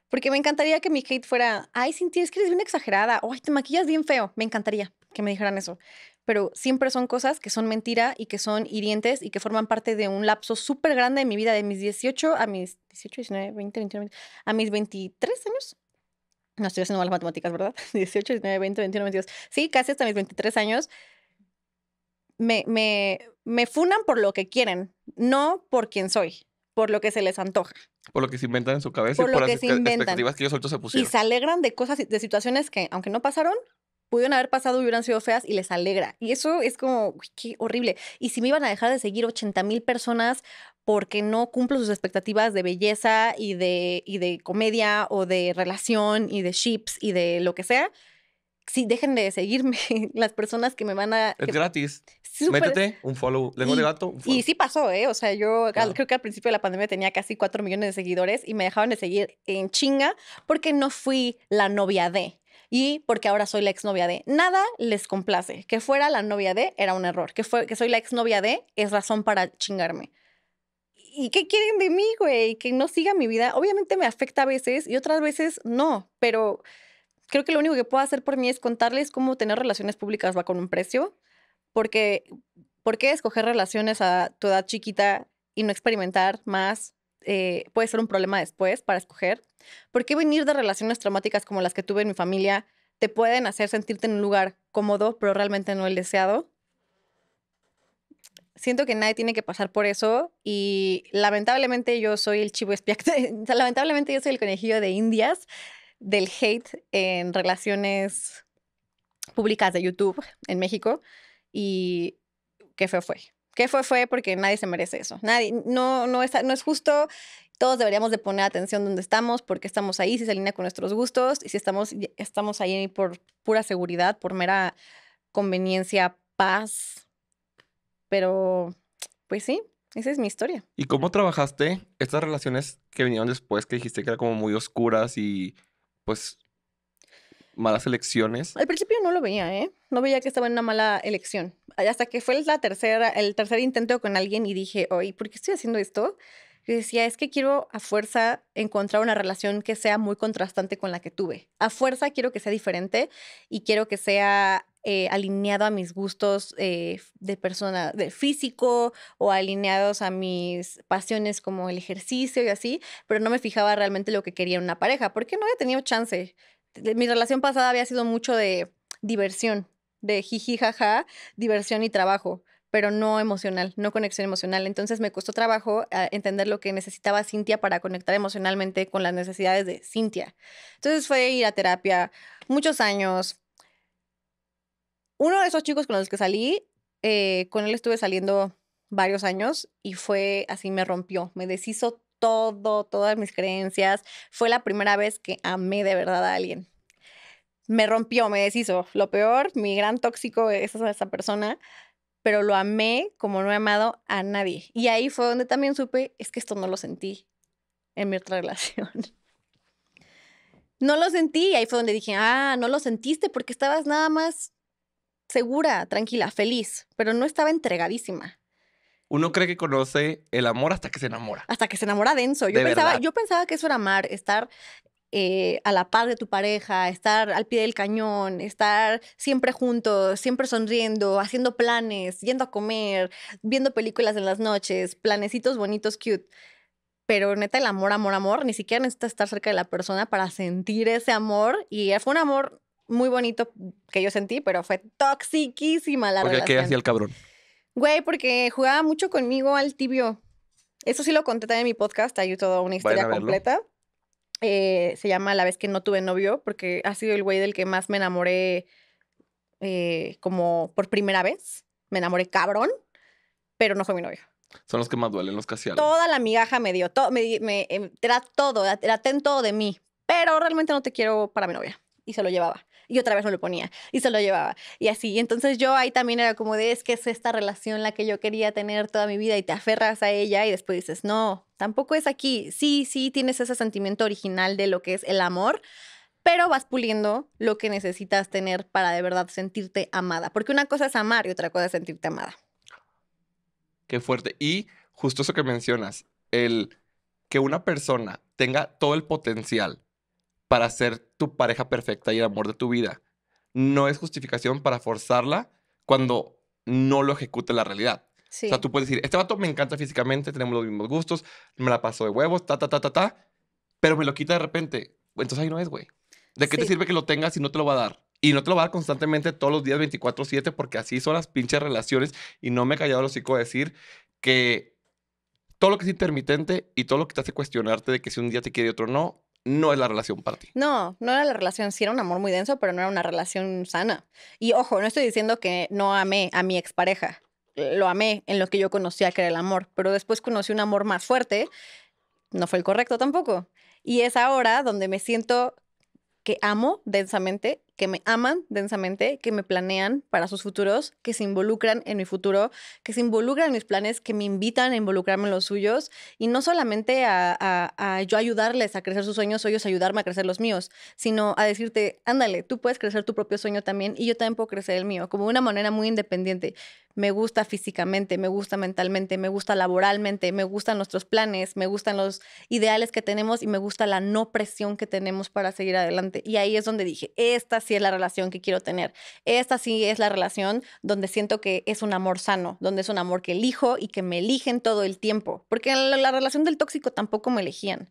Porque me encantaría que mi hate fuera, ay, Cintia, que eres bien exagerada, o ay, te maquillas bien feo. Me encantaría que me dijeran eso pero siempre son cosas que son mentira y que son hirientes y que forman parte de un lapso súper grande de mi vida, de mis 18 a mis 18, 19, 20, 21... a mis 23 años. No estoy haciendo malas matemáticas, ¿verdad? 18, 19, 20, 21, 22. Sí, casi hasta mis 23 años. Me, me, me funan por lo que quieren, no por quien soy, por lo que se les antoja. Por lo que se inventan en su cabeza por lo que las se que ellos se pusieron. Y se alegran de cosas, de situaciones que, aunque no pasaron, pudieron haber pasado y hubieran sido feas y les alegra. Y eso es como, qué horrible. Y si me iban a dejar de seguir 80 mil personas porque no cumplo sus expectativas de belleza y de, y de comedia o de relación y de chips y de lo que sea, sí, dejen de seguirme [LAUGHS] las personas que me van a... Es gratis. Métete, un follow, de gato. Y sí pasó, ¿eh? O sea, yo creo que al principio de la pandemia tenía casi 4 millones de seguidores y me dejaban de seguir en chinga porque no fui la novia de y porque ahora soy la exnovia de. Nada les complace. Que fuera la novia de era un error. Que, fue, que soy la exnovia de es razón para chingarme. ¿Y qué quieren de mí, güey? Que no siga mi vida. Obviamente me afecta a veces y otras veces no, pero creo que lo único que puedo hacer por mí es contarles cómo tener relaciones públicas va con un precio, porque ¿por qué escoger relaciones a tu edad chiquita y no experimentar más eh, puede ser un problema después para escoger. ¿Por qué venir de relaciones traumáticas como las que tuve en mi familia te pueden hacer sentirte en un lugar cómodo, pero realmente no el deseado? Siento que nadie tiene que pasar por eso y lamentablemente yo soy el chivo expiatorio, [LAUGHS] lamentablemente yo soy el conejillo de indias del hate en relaciones públicas de YouTube en México y qué feo fue. ¿Qué fue? Fue porque nadie se merece eso. Nadie, no, no, es, no es justo. Todos deberíamos de poner atención donde estamos, porque estamos ahí, si se alinea con nuestros gustos y si estamos, estamos ahí por pura seguridad, por mera conveniencia, paz. Pero, pues sí, esa es mi historia. ¿Y cómo trabajaste estas relaciones que vinieron después, que dijiste que eran como muy oscuras y pues malas elecciones. Al principio no lo veía, ¿eh? No veía que estaba en una mala elección. Hasta que fue la tercera, el tercer intento con alguien y dije, oye, ¿por qué estoy haciendo esto? Y decía, es que quiero a fuerza encontrar una relación que sea muy contrastante con la que tuve. A fuerza quiero que sea diferente y quiero que sea eh, alineado a mis gustos eh, de persona, de físico o alineados a mis pasiones como el ejercicio y así, pero no me fijaba realmente lo que quería en una pareja, porque no había tenido chance mi relación pasada había sido mucho de diversión, de jiji, jaja, diversión y trabajo pero no emocional, no conexión emocional. Entonces me costó trabajo ah, entender lo que necesitaba Cintia para conectar emocionalmente con las necesidades de Cintia. Entonces fue ir a terapia muchos años. Uno de esos chicos con los que salí, eh, con él estuve saliendo varios años y fue así, me rompió, me deshizo todo, todas mis creencias. Fue la primera vez que amé de verdad a alguien. Me rompió, me deshizo. Lo peor, mi gran tóxico es esa persona, pero lo amé como no he amado a nadie. Y ahí fue donde también supe, es que esto no lo sentí en mi otra [LAUGHS] relación. No lo sentí, ahí fue donde dije, ah, no lo sentiste porque estabas nada más segura, tranquila, feliz, pero no estaba entregadísima uno cree que conoce el amor hasta que se enamora. Hasta que se enamora denso. Yo, pensaba, que eso era amar, estar eh, a la par de tu pareja, estar al pie del cañón, estar siempre juntos, siempre sonriendo, haciendo planes, yendo a comer, viendo películas en las noches, planecitos bonitos, cute. Pero neta, el amor, amor, amor, ni siquiera necesita estar cerca de la persona para sentir ese amor. Y fue un amor muy bonito que yo sentí, pero fue toxiquísima la relación. Porque hacía el cabrón. Güey, porque jugaba mucho conmigo al tibio. Eso sí lo conté también en mi podcast, hay toda una historia completa. Eh, se llama La vez que no tuve novio, porque ha sido el güey del que más me enamoré eh, como por primera vez. Me enamoré cabrón, pero no fue mi novia. Son los que más duelen, los casi Toda la migaja me dio, todo, me, me, em, era todo, era, era de mí, pero realmente no te quiero para mi novia. Y se lo llevaba y otra vez no lo ponía y se lo llevaba y así. entonces yo ahí también era como de, es que es esta relación la que yo quería tener toda mi vida y te aferras a ella y después dices, no, tampoco es aquí. Sí, sí, tienes ese sentimiento original de lo que es el amor, pero vas puliendo lo que necesitas tener para de verdad sentirte amada. Porque una cosa es amar y otra cosa es sentirte amada. Qué fuerte. Y justo eso que mencionas, el que una persona tenga todo el potencial para ser tu pareja perfecta y el amor de tu vida. No es justificación para forzarla cuando no lo ejecute la realidad. O sea, tú puedes decir, este vato me encanta físicamente, tenemos los mismos gustos, me la paso de huevos, ta, ta, ta, ta, ta, pero me lo quita de repente. Entonces ahí no es, güey. ¿De qué te sirve que lo tengas si no te lo va a dar? Y no te lo va a dar constantemente todos los días 24/7 porque así son las pinches relaciones y no me he callado el hocico decir que todo lo que es intermitente y todo lo que te hace cuestionarte de que si un día te quiere y otro no, no es la relación para No, no era la relación, sí era un amor muy denso, pero no era una relación sana. Y ojo, no estoy diciendo que no amé a mi expareja, lo amé en lo que yo conocía que era el amor, pero después conocí un amor más fuerte, no fue el correcto tampoco. Y es ahora donde me siento que amo densamente que me aman densamente, que me planean para sus futuros, que se involucran en mi futuro, que se involucran en mis planes, que me invitan a involucrarme en los suyos y no solamente a, yo ayudarles a crecer sus sueños o ellos ayudarme a crecer los míos, sino a decirte, ándale, tú puedes crecer tu propio sueño también y yo también puedo crecer el mío, como una manera muy independiente. Me gusta físicamente, me gusta mentalmente, me gusta laboralmente, me gustan nuestros planes, me gustan los ideales que tenemos y me gusta la no presión que tenemos para seguir adelante. Y ahí es donde dije, estas sí es la relación que quiero tener. Esta sí es la relación donde siento que es un amor sano, donde es un amor que elijo y que me eligen todo el tiempo. Porque en la, relación del tóxico tampoco me elegían.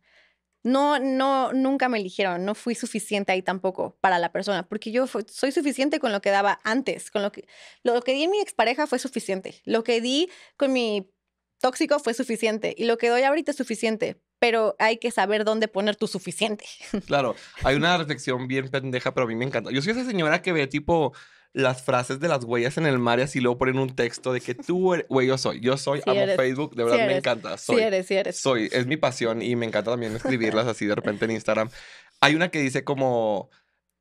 No, no, nunca me eligieron, no fui suficiente ahí tampoco para la persona, porque yo soy suficiente con lo que daba antes, con lo que, lo que di en mi expareja fue suficiente, lo que di con mi tóxico fue suficiente y lo que doy ahorita es suficiente, pero hay que saber dónde poner tu suficiente. [LAUGHS] Claro, hay una reflexión bien pendeja, pero a mí me encanta. Yo soy esa señora que ve tipo las frases de las huellas en el mar y así luego ponen un texto de que tú eres, güey, yo soy, yo soy, amo Facebook, de verdad me encanta, soy. Sí eres, sí eres. Soy, es mi pasión y me encanta también escribirlas así de repente en Instagram. Hay una que dice como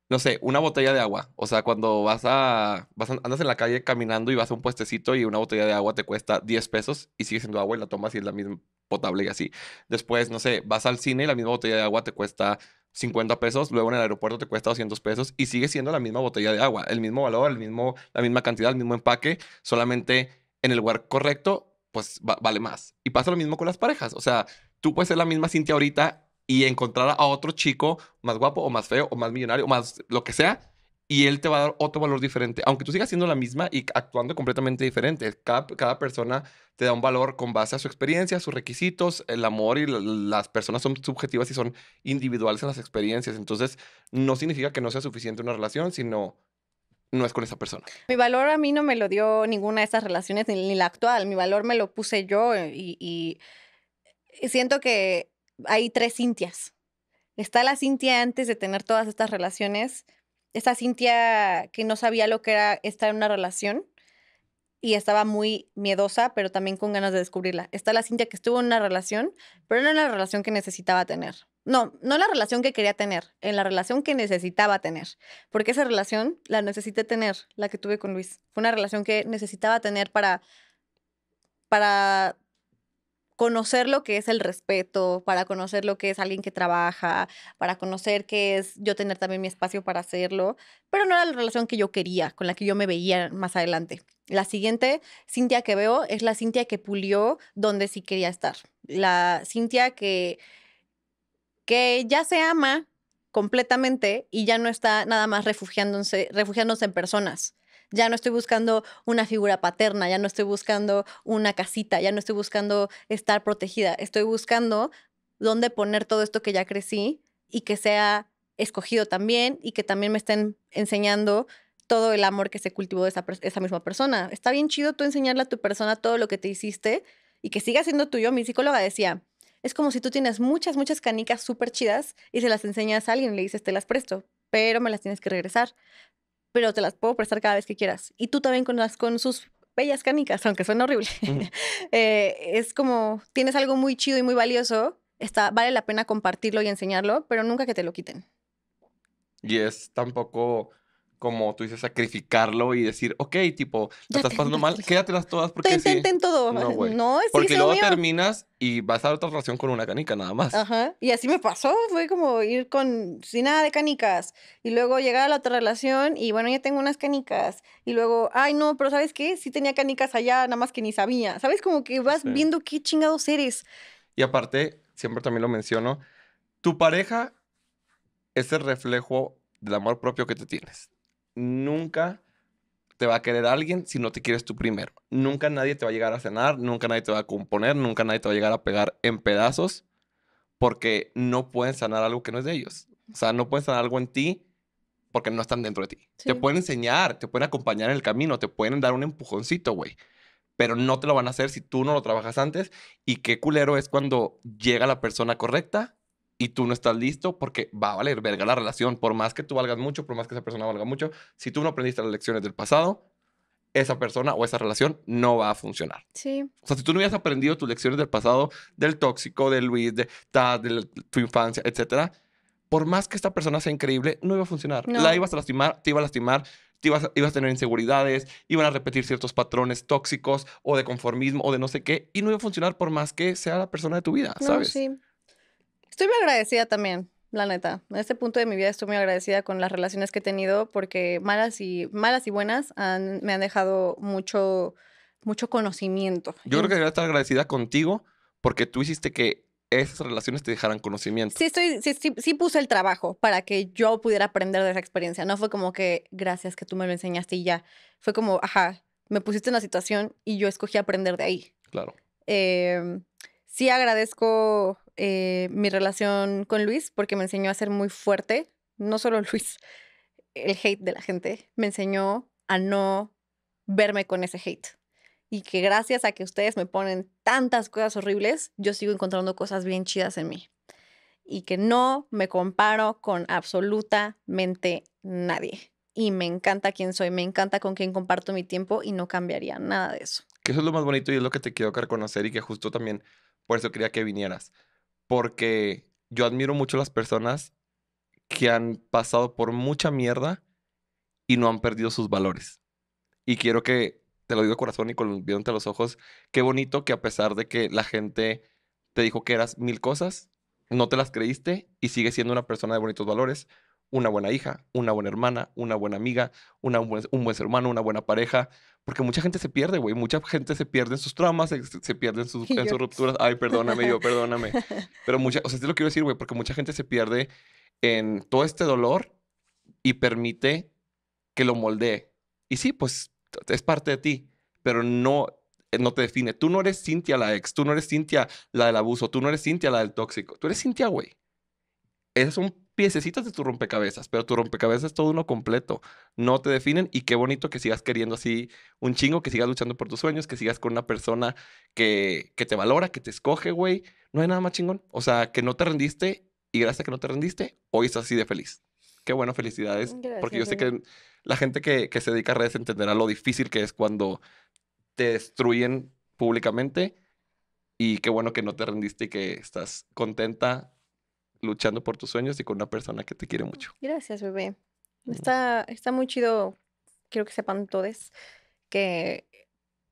no sé, una botella de agua. O sea, cuando vas a, vas andas en la calle caminando y vas a un puestecito y una botella de agua te cuesta 10 pesos y sigue siendo agua y la tomas y es la misma potable y así. Después, no sé, vas al cine y la misma botella de agua te cuesta 50 pesos, luego en el aeropuerto te cuesta 200 pesos y sigue siendo la misma botella de agua, el mismo valor, el mismo, la misma cantidad, el mismo empaque, solamente en el lugar correcto, pues vale más. Y pasa lo mismo con las parejas. O sea, tú puedes ser la misma Cintia ahorita y encontrar a otro chico más guapo o más feo o más millonario o más lo que sea y él te va a dar otro valor diferente. Aunque tú sigas siendo la misma y actuando completamente diferente, cada, persona te da un valor con base a su experiencia, sus requisitos, el amor y las personas son subjetivas y son individuales en las experiencias. Entonces, no significa que no sea suficiente una relación, sino no es con esa persona. Mi valor a mí no me lo dio ninguna de esas relaciones, ni, la actual. Mi valor me lo puse yo eh, y siento que hay tres Cintias. Está la Cintia antes de tener todas estas relaciones, esta Cintia que no sabía lo que era estar en una relación y estaba muy miedosa, pero también con ganas de descubrirla. Está la Cintia que estuvo en una relación, pero no en la relación que necesitaba tener. No, no la relación que quería tener, en la relación que necesitaba tener. Porque esa relación la necesité tener, la que tuve con Luis. Fue una relación que necesitaba tener para, para conocer lo que es el respeto, para conocer lo que es alguien que trabaja, para conocer que es yo tener también mi espacio para hacerlo, pero no era la relación que yo quería, con la que yo me veía más adelante. La siguiente Cintia que veo es la Cintia que pulió donde sí quería estar, la Cintia que, que ya se ama completamente y ya no está nada más refugiándose, refugiándose en personas, ya no estoy buscando una figura paterna, ya no estoy buscando una casita, ya no estoy buscando estar protegida, estoy buscando dónde poner todo esto que ya crecí y que sea escogido también y que también me estén enseñando todo el amor que se cultivó de esa, misma persona. Está bien chido tú enseñarle a tu persona todo lo que te hiciste y que siga siendo tuyo. Mi psicóloga decía, es como si tú tienes muchas, muchas canicas súper chidas y se las enseñas a alguien y le dices, te las presto, pero me las tienes que regresar pero te las puedo prestar cada vez que quieras. Y tú también con, las, con sus bellas canicas, aunque suena horrible. [LAUGHS] Eh, es como, tienes algo muy chido y muy valioso, está, vale la pena compartirlo y enseñarlo, pero nunca que te lo quiten. Y es tampoco como tú dices, sacrificarlo y decir, ok, tipo, te estás pasando mal, [LAUGHS] quédatelas todas porque sí. todo. No, [LAUGHS] güey. Porque luego terminas y vas a otra relación con una canica nada más. Ajá. Y así me pasó. Fue como ir con, sin nada de canicas. Y luego llegar a la otra relación y bueno, ya tengo unas canicas. Y luego, ay, no, pero ¿sabes qué? Sí tenía canicas allá, nada más que ni sabía. ¿Sabes? Como que vas viendo qué chingados eres. Y aparte, siempre también lo menciono, tu pareja es el reflejo del amor propio que te tienes nunca te va a querer alguien si no te quieres tú primero. Nunca nadie te va a llegar a cenar, nunca nadie te va a componer, nunca nadie te va a llegar a pegar en pedazos porque no pueden sanar algo que no es de ellos. O sea, no pueden sanar algo en ti porque no están dentro de ti. Te pueden enseñar, te pueden acompañar en el camino, te pueden dar un empujoncito, güey. Pero no te lo van a hacer si tú no lo trabajas antes. Y qué culero es cuando llega la persona correcta y tú no estás listo porque va a valer verga la relación. Por más que tú valgas mucho, por más que esa persona valga mucho, si tú no aprendiste las lecciones del pasado, esa persona o esa relación no va a funcionar. Sí. O sea, si tú no hubieras aprendido tus lecciones del pasado, del tóxico, del Luis, de, de, tu infancia, etcétera, por más que esta persona sea increíble, no iba a funcionar. La ibas a lastimar, te iba a lastimar, te ibas, ibas a tener inseguridades, iban a repetir ciertos patrones tóxicos o de conformismo o de no sé qué, y no iba a funcionar por más que sea la persona de tu vida, no, ¿sabes? Sí. Estoy muy agradecida también, la neta. En este punto de mi vida estoy muy agradecida con las relaciones que he tenido porque malas y, malas y buenas me han dejado mucho, mucho conocimiento. Yo creo que debería estar agradecida contigo porque tú hiciste que esas relaciones te dejaran conocimiento. Sí, estoy, sí, sí, puse el trabajo para que yo pudiera aprender de esa experiencia. No fue como que gracias que tú me lo enseñaste y ya. Fue como, ajá, me pusiste en la situación y yo escogí aprender de ahí. Claro. Em, sí agradezco eh, mi relación con Luis porque me enseñó a ser muy fuerte, no solo [LAUGHS] Luis, el hate de la gente, me enseñó a no verme con ese hate. Y que gracias a que ustedes me ponen tantas cosas horribles, yo sigo encontrando cosas bien chidas en mí. Y que no me comparo con absolutamente nadie. Y me encanta quién soy, me encanta con quién comparto mi tiempo y no cambiaría nada de eso. Que eso es lo más bonito y es lo que te quiero reconocer y que justo también por eso quería que vinieras porque yo admiro mucho a las personas que han pasado por mucha mierda y no han perdido sus valores. Y quiero que, te lo digo de corazón y con el los ojos, qué bonito que a pesar de que la gente te dijo que eras mil cosas, no te las creíste y sigues siendo una persona de bonitos valores una buena hija, una buena hermana, una buena amiga, una, un, buen, un, una buena pareja. Porque mucha gente se pierde, güey. Mucha gente se pierde en sus traumas, se, pierde en sus, rupturas. Ay, perdóname, yo, perdóname. [LAUGHS] Pero mucha, o sea, te lo quiero decir, güey, porque mucha gente se pierde en todo este dolor y permite que lo moldee. Y sí, pues es parte de ti, pero no eh, no te define. Tú no eres Cintia la ex, tú no eres Cintia la del abuso, tú no eres Cintia la del tóxico, tú eres Cintia, güey. Es un piececitas de tu rompecabezas, pero tu rompecabezas es todo uno completo. No te definen y qué bonito que sigas queriendo así un chingo, que sigas luchando por tus sueños, que sigas con una persona que, te valora, que te escoge, güey. No hay nada más chingón. O sea, que no te rendiste y gracias a que no te rendiste, hoy estás así de feliz. Qué bueno, felicidades. Mm, porque yo sé que la gente que, que se dedica a redes entenderá lo difícil que es cuando te destruyen públicamente. Y qué bueno que no te rendiste y que estás contenta luchando por tus sueños y con una persona que te quiere mucho. Gracias, bebé. Está, está muy chido, quiero que sepan todos, que,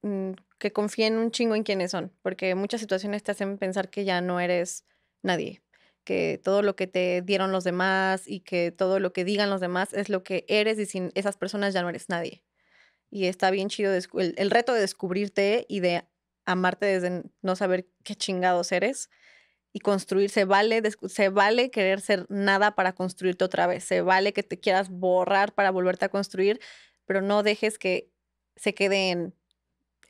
mm, que confíen un chingo en quienes son, porque muchas situaciones te hacen pensar que ya no eres nadie, que todo lo que te dieron los demás y que todo lo que digan los demás es lo que eres y sin esas personas ya no eres nadie. Y está bien chido el, el reto de descubrirte y de amarte desde no saber qué chingados eres y construir. Se vale, se vale querer ser nada para construirte otra vez. Se vale que te quieras borrar para volverte a construir, pero no dejes que se quede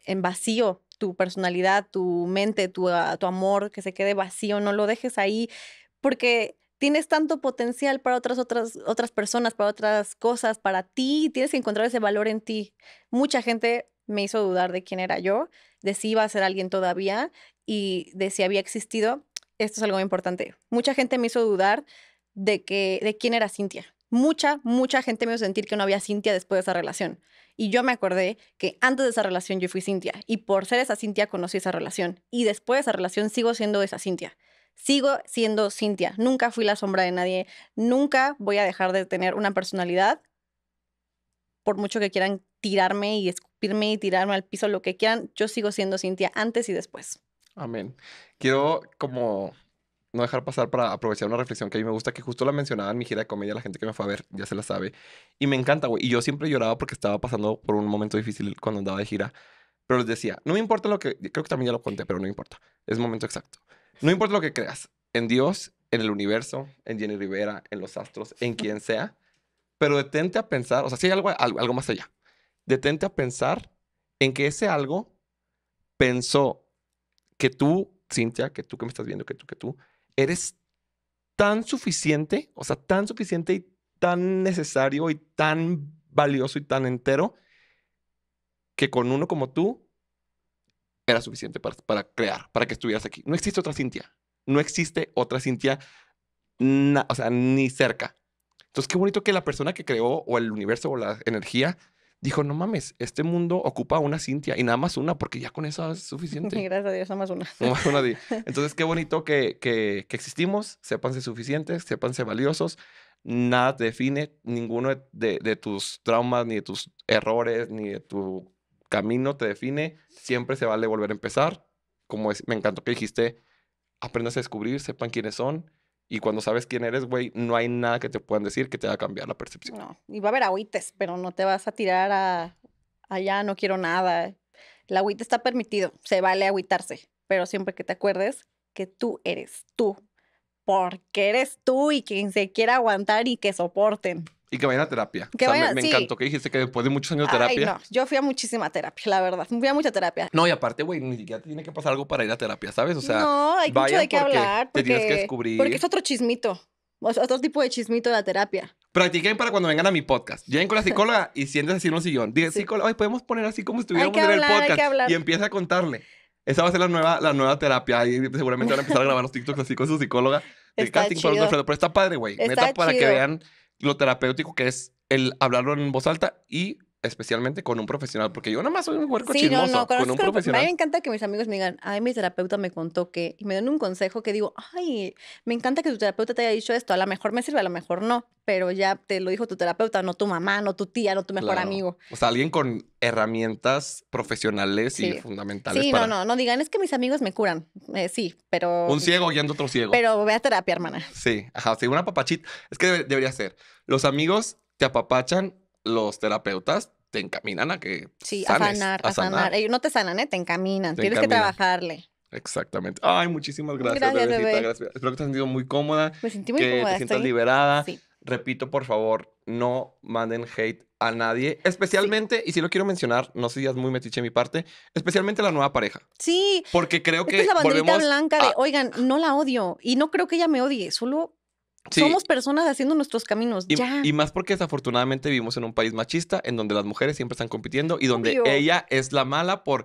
en, vacío tu personalidad, tu mente, tu, ah, tu amor, que se quede vacío. No lo dejes ahí porque tienes tanto potencial para otras, otras, otras personas, para otras cosas, para ti, tienes que encontrar ese valor en ti. Mucha gente me hizo dudar de quién era yo, de si iba a ser alguien todavía y de si había existido, esto es algo muy importante, mucha gente me hizo dudar de, que, de quién era Cintia. Mucha, mucha gente me hizo sentir que no había Cintia después de esa relación. Y yo me acordé que antes de esa relación yo fui Cintia. Y por ser esa Cintia conocí esa relación. Y después de esa relación sigo siendo esa Cintia. Sigo siendo Cintia. Nunca fui la sombra de nadie. Nunca voy a dejar de tener una personalidad. Por mucho que quieran tirarme y escupirme y tirarme al piso, lo que quieran, yo sigo siendo Cintia antes y después. Amén. Quiero como no dejar pasar para aprovechar una reflexión que a mí me gusta, que justo la mencionaba en mi gira de comedia, la gente que me fue a ver ya se la sabe. Y me encanta, güey. Y yo siempre lloraba porque estaba pasando por un momento difícil cuando andaba de gira. Pero les decía, no me importa lo que, creo que también ya lo conté, pero no importa. Es momento exacto. No importa lo que creas, en Dios, en el universo, en Jenny Rivera, en los astros, en quien sea, pero detente a pensar, o sea, si hay algo, algo, algo más allá, detente a pensar en que ese algo pensó que tú, Cintia, que tú que me estás viendo, que tú, que tú, eres tan suficiente, o sea, tan suficiente y tan necesario y tan valioso y tan entero, que con uno como tú era suficiente para, crear, para que estuvieras aquí. No existe otra Cintia, no existe otra Cintia, o sea, ni cerca. Entonces, qué bonito que la persona que creó o el universo o la energía dijo, no mames, este mundo ocupa una Cintia y nada más una, porque ya con eso es suficiente. [LAUGHS] Gracias a Dios, nada más una. Nada más una. [LAUGHS] Entonces, qué bonito que, que, que existimos, sépanse suficientes, sépanse valiosos, nada te define, ninguno de, tus traumas, ni de tus errores, ni de tu camino te define, siempre se vale volver a empezar. Como es, me encantó que dijiste, aprendas a descubrir, sepan quiénes son, y cuando sabes quién eres, güey, no hay nada que te puedan decir que te va a cambiar la percepción. No, y va a haber agüites, pero no te vas a tirar a allá, no quiero nada. La agüita está permitido, se vale agüitarse, pero siempre que te acuerdes que tú eres tú, porque eres tú y quien se quiera aguantar y que soporten. Y que vayan a terapia. me, encantó que dijiste que después de muchos años de terapia. Ay, no. Yo fui a muchísima terapia, la verdad. Fui a mucha terapia. No, y aparte, güey, ni siquiera te tiene que pasar algo para ir a terapia, ¿sabes? O sea, no, hay mucho de qué hablar. te tienes que descubrir. Porque es otro chismito. otro tipo de chismito de la terapia. Practiquen para cuando vengan a mi podcast. Lleguen con la psicóloga [LAUGHS] y siéntense así en un sillón. Dice, psicóloga, podemos poner así como si estuviéramos en el podcast. Y empieza a contarle. Esa va a ser la nueva, la nueva terapia. Y seguramente van a empezar a grabar los TikToks así con su psicóloga. el casting Para Alfredo, Pero está padre, güey. meta para que vean lo terapéutico que es el hablarlo en voz alta y especialmente con un profesional, porque yo nada más soy un huerco sí, chismoso, no, no, con un profesional. A mí me encanta que mis amigos me digan, ay, mi terapeuta me contó que, y me den un consejo que digo, ay, me encanta que tu terapeuta te haya dicho esto, a lo mejor me sirve, a lo mejor no, pero ya te lo dijo tu terapeuta, no tu mamá, no tu tía, no tu mejor amigo. O sea, alguien con herramientas profesionales y fundamentales. Sí, no, no, no digan, es que mis amigos me curan, eh, sí, pero... Un ciego guiando a otro ciego. Pero ve a terapia, hermana. Sí, ajá, sí, una papachita, es que debería ser, los amigos te apapachan los terapeutas te encaminan a que sí, a, sanar, a sanar, Ellos no te sanan, ¿eh? te encaminan, tienes que trabajarle. Exactamente. Ay, muchísimas gracias, gracias, Espero que te has sentido muy cómoda. Me sentí muy que cómoda. Te sientas liberada. Repito, por favor, no manden hate a nadie, especialmente, y si lo quiero mencionar, no sé muy metiche en mi parte, especialmente la nueva pareja. Sí. Porque creo que. es la banderita blanca de, oigan, no la odio y no creo que ella me odie, solo somos personas haciendo nuestros caminos. Y, ya. y más porque desafortunadamente vivimos en un país machista en donde las mujeres siempre están compitiendo y donde ella es la mala por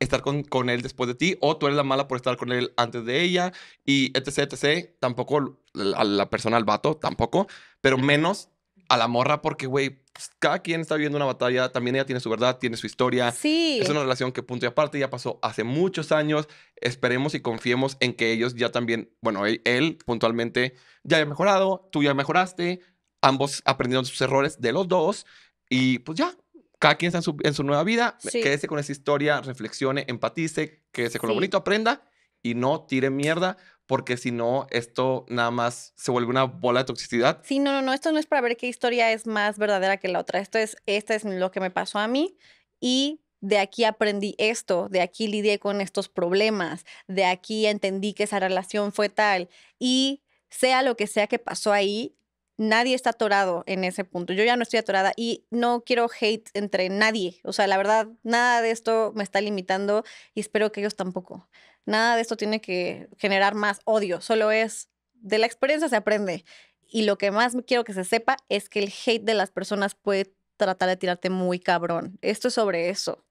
estar con, con, él después de ti o tú eres la mala por estar con él antes de ella y etc, etc. Tampoco a la persona, al vato, tampoco, pero menos a la morra porque, güey, pues, cada quien está viviendo una batalla, también ella tiene su verdad, tiene su historia. Sí. Es una relación que punto y aparte ya pasó hace muchos años. Esperemos y confiemos en que ellos ya también, bueno, e-, él, puntualmente ya ha mejorado, tú ya mejoraste, ambos aprendieron sus errores de los dos y pues ya, cada quien está en su, nueva vida, quédese con esa historia, reflexione, empatice, quédese con lo bonito, aprenda y no tire mierda porque si no, esto nada más se vuelve una bola de toxicidad. Sí, no, no, no, esto no es para ver qué historia es más verdadera que la otra. Esto es, esto es lo que me pasó a mí y de aquí aprendí esto, de aquí lidié con estos problemas, de aquí entendí que esa relación fue tal y sea lo que sea que pasó ahí, nadie está atorado en ese punto. Yo ya no estoy atorada y no quiero hate entre nadie. O sea, la verdad, nada de esto me está limitando y espero que ellos tampoco. Nada de esto tiene que generar más odio, solo es de la experiencia se aprende. Y lo que más quiero que se sepa es que el hate de las personas puede tratar de tirarte muy cabrón. Esto es sobre eso.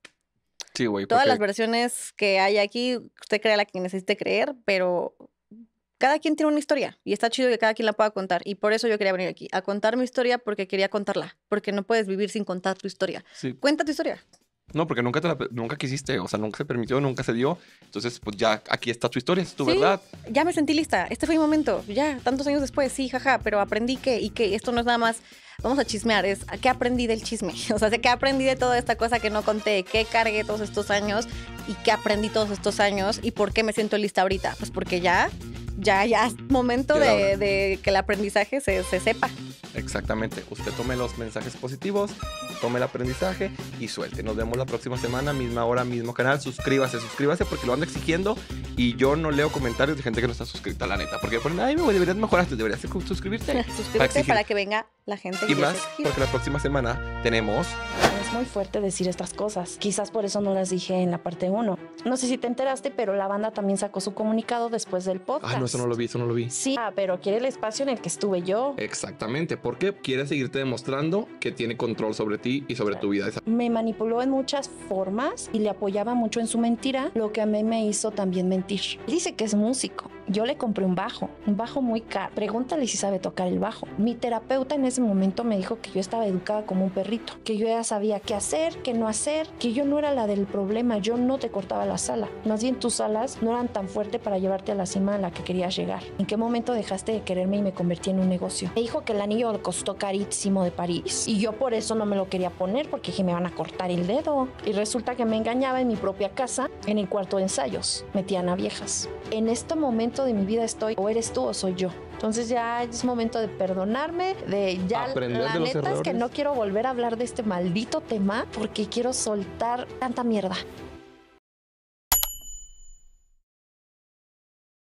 Sí, güey. Todas las versiones que hay aquí, usted crea la que necesite creer, pero cada quien tiene una historia y está chido que cada quien la pueda contar. Y por eso yo quería venir aquí, a contar mi historia porque quería contarla, porque no puedes vivir sin contar tu historia. Sí. Cuenta tu historia. No, porque nunca, te nunca quisiste, o sea, nunca se permitió, nunca se dio. Entonces, pues ya aquí está tu historia, es tu verdad. Ya me sentí lista, este fue mi momento, ya, tantos años después, sí, jaja, pero aprendí que, y que esto no es nada más, vamos a chismear, es qué aprendí del chisme, [LAUGHS] o sea, qué aprendí de toda esta cosa que no conté, qué cargué todos estos años y qué aprendí todos estos años y por qué me siento lista ahorita. Pues porque ya ya, ya es momento de, que el aprendizaje se, sepa. Exactamente. Usted tome los mensajes positivos, tome el aprendizaje y suelte. Nos vemos la próxima semana, misma hora, mismo canal. Suscríbase, suscríbase porque lo ando exigiendo y yo no leo comentarios de gente que no está suscrita, la neta. Porque ponen, ay, me deberías mejorarte, deberías suscribirte. [LAUGHS] Suscríbete para, que venga la gente. y más, porque la próxima semana tenemos muy fuerte decir estas cosas. Quizás por eso no las dije en la parte 1. No sé si te enteraste, pero la banda también sacó su comunicado después del podcast. Ah, no, eso no lo vi, eso no lo vi. Sí, ah, pero quiere el espacio en el que estuve yo. Exactamente, porque quiere seguirte demostrando que tiene control sobre ti y sobre tu vida. Me manipuló en muchas formas y le apoyaba mucho en su mentira, lo que a mí me hizo también mentir. Dice que es músico, yo le compré un bajo, un bajo muy caro. Pregúntale si sabe tocar el bajo. Mi terapeuta en ese momento me dijo que yo estaba educada como un perrito, que yo ya sabía qué hacer, qué no hacer, que yo no era la del problema, yo no te cortaba la sala. Más bien tus alas no eran tan fuertes para llevarte a la cima a la que querías llegar. ¿En qué momento dejaste de quererme y me convertí en un negocio? Me dijo que el anillo costó carísimo de París y yo por eso no me lo quería poner porque dije me van a cortar el dedo. Y resulta que me engañaba en mi propia casa, en el cuarto de ensayos. Metían a viejas. En este momento de mi vida estoy, o eres tú o soy yo. Entonces ya es momento de perdonarme, de ya la neta es que no quiero volver a hablar de este maldito tema porque quiero soltar tanta mierda.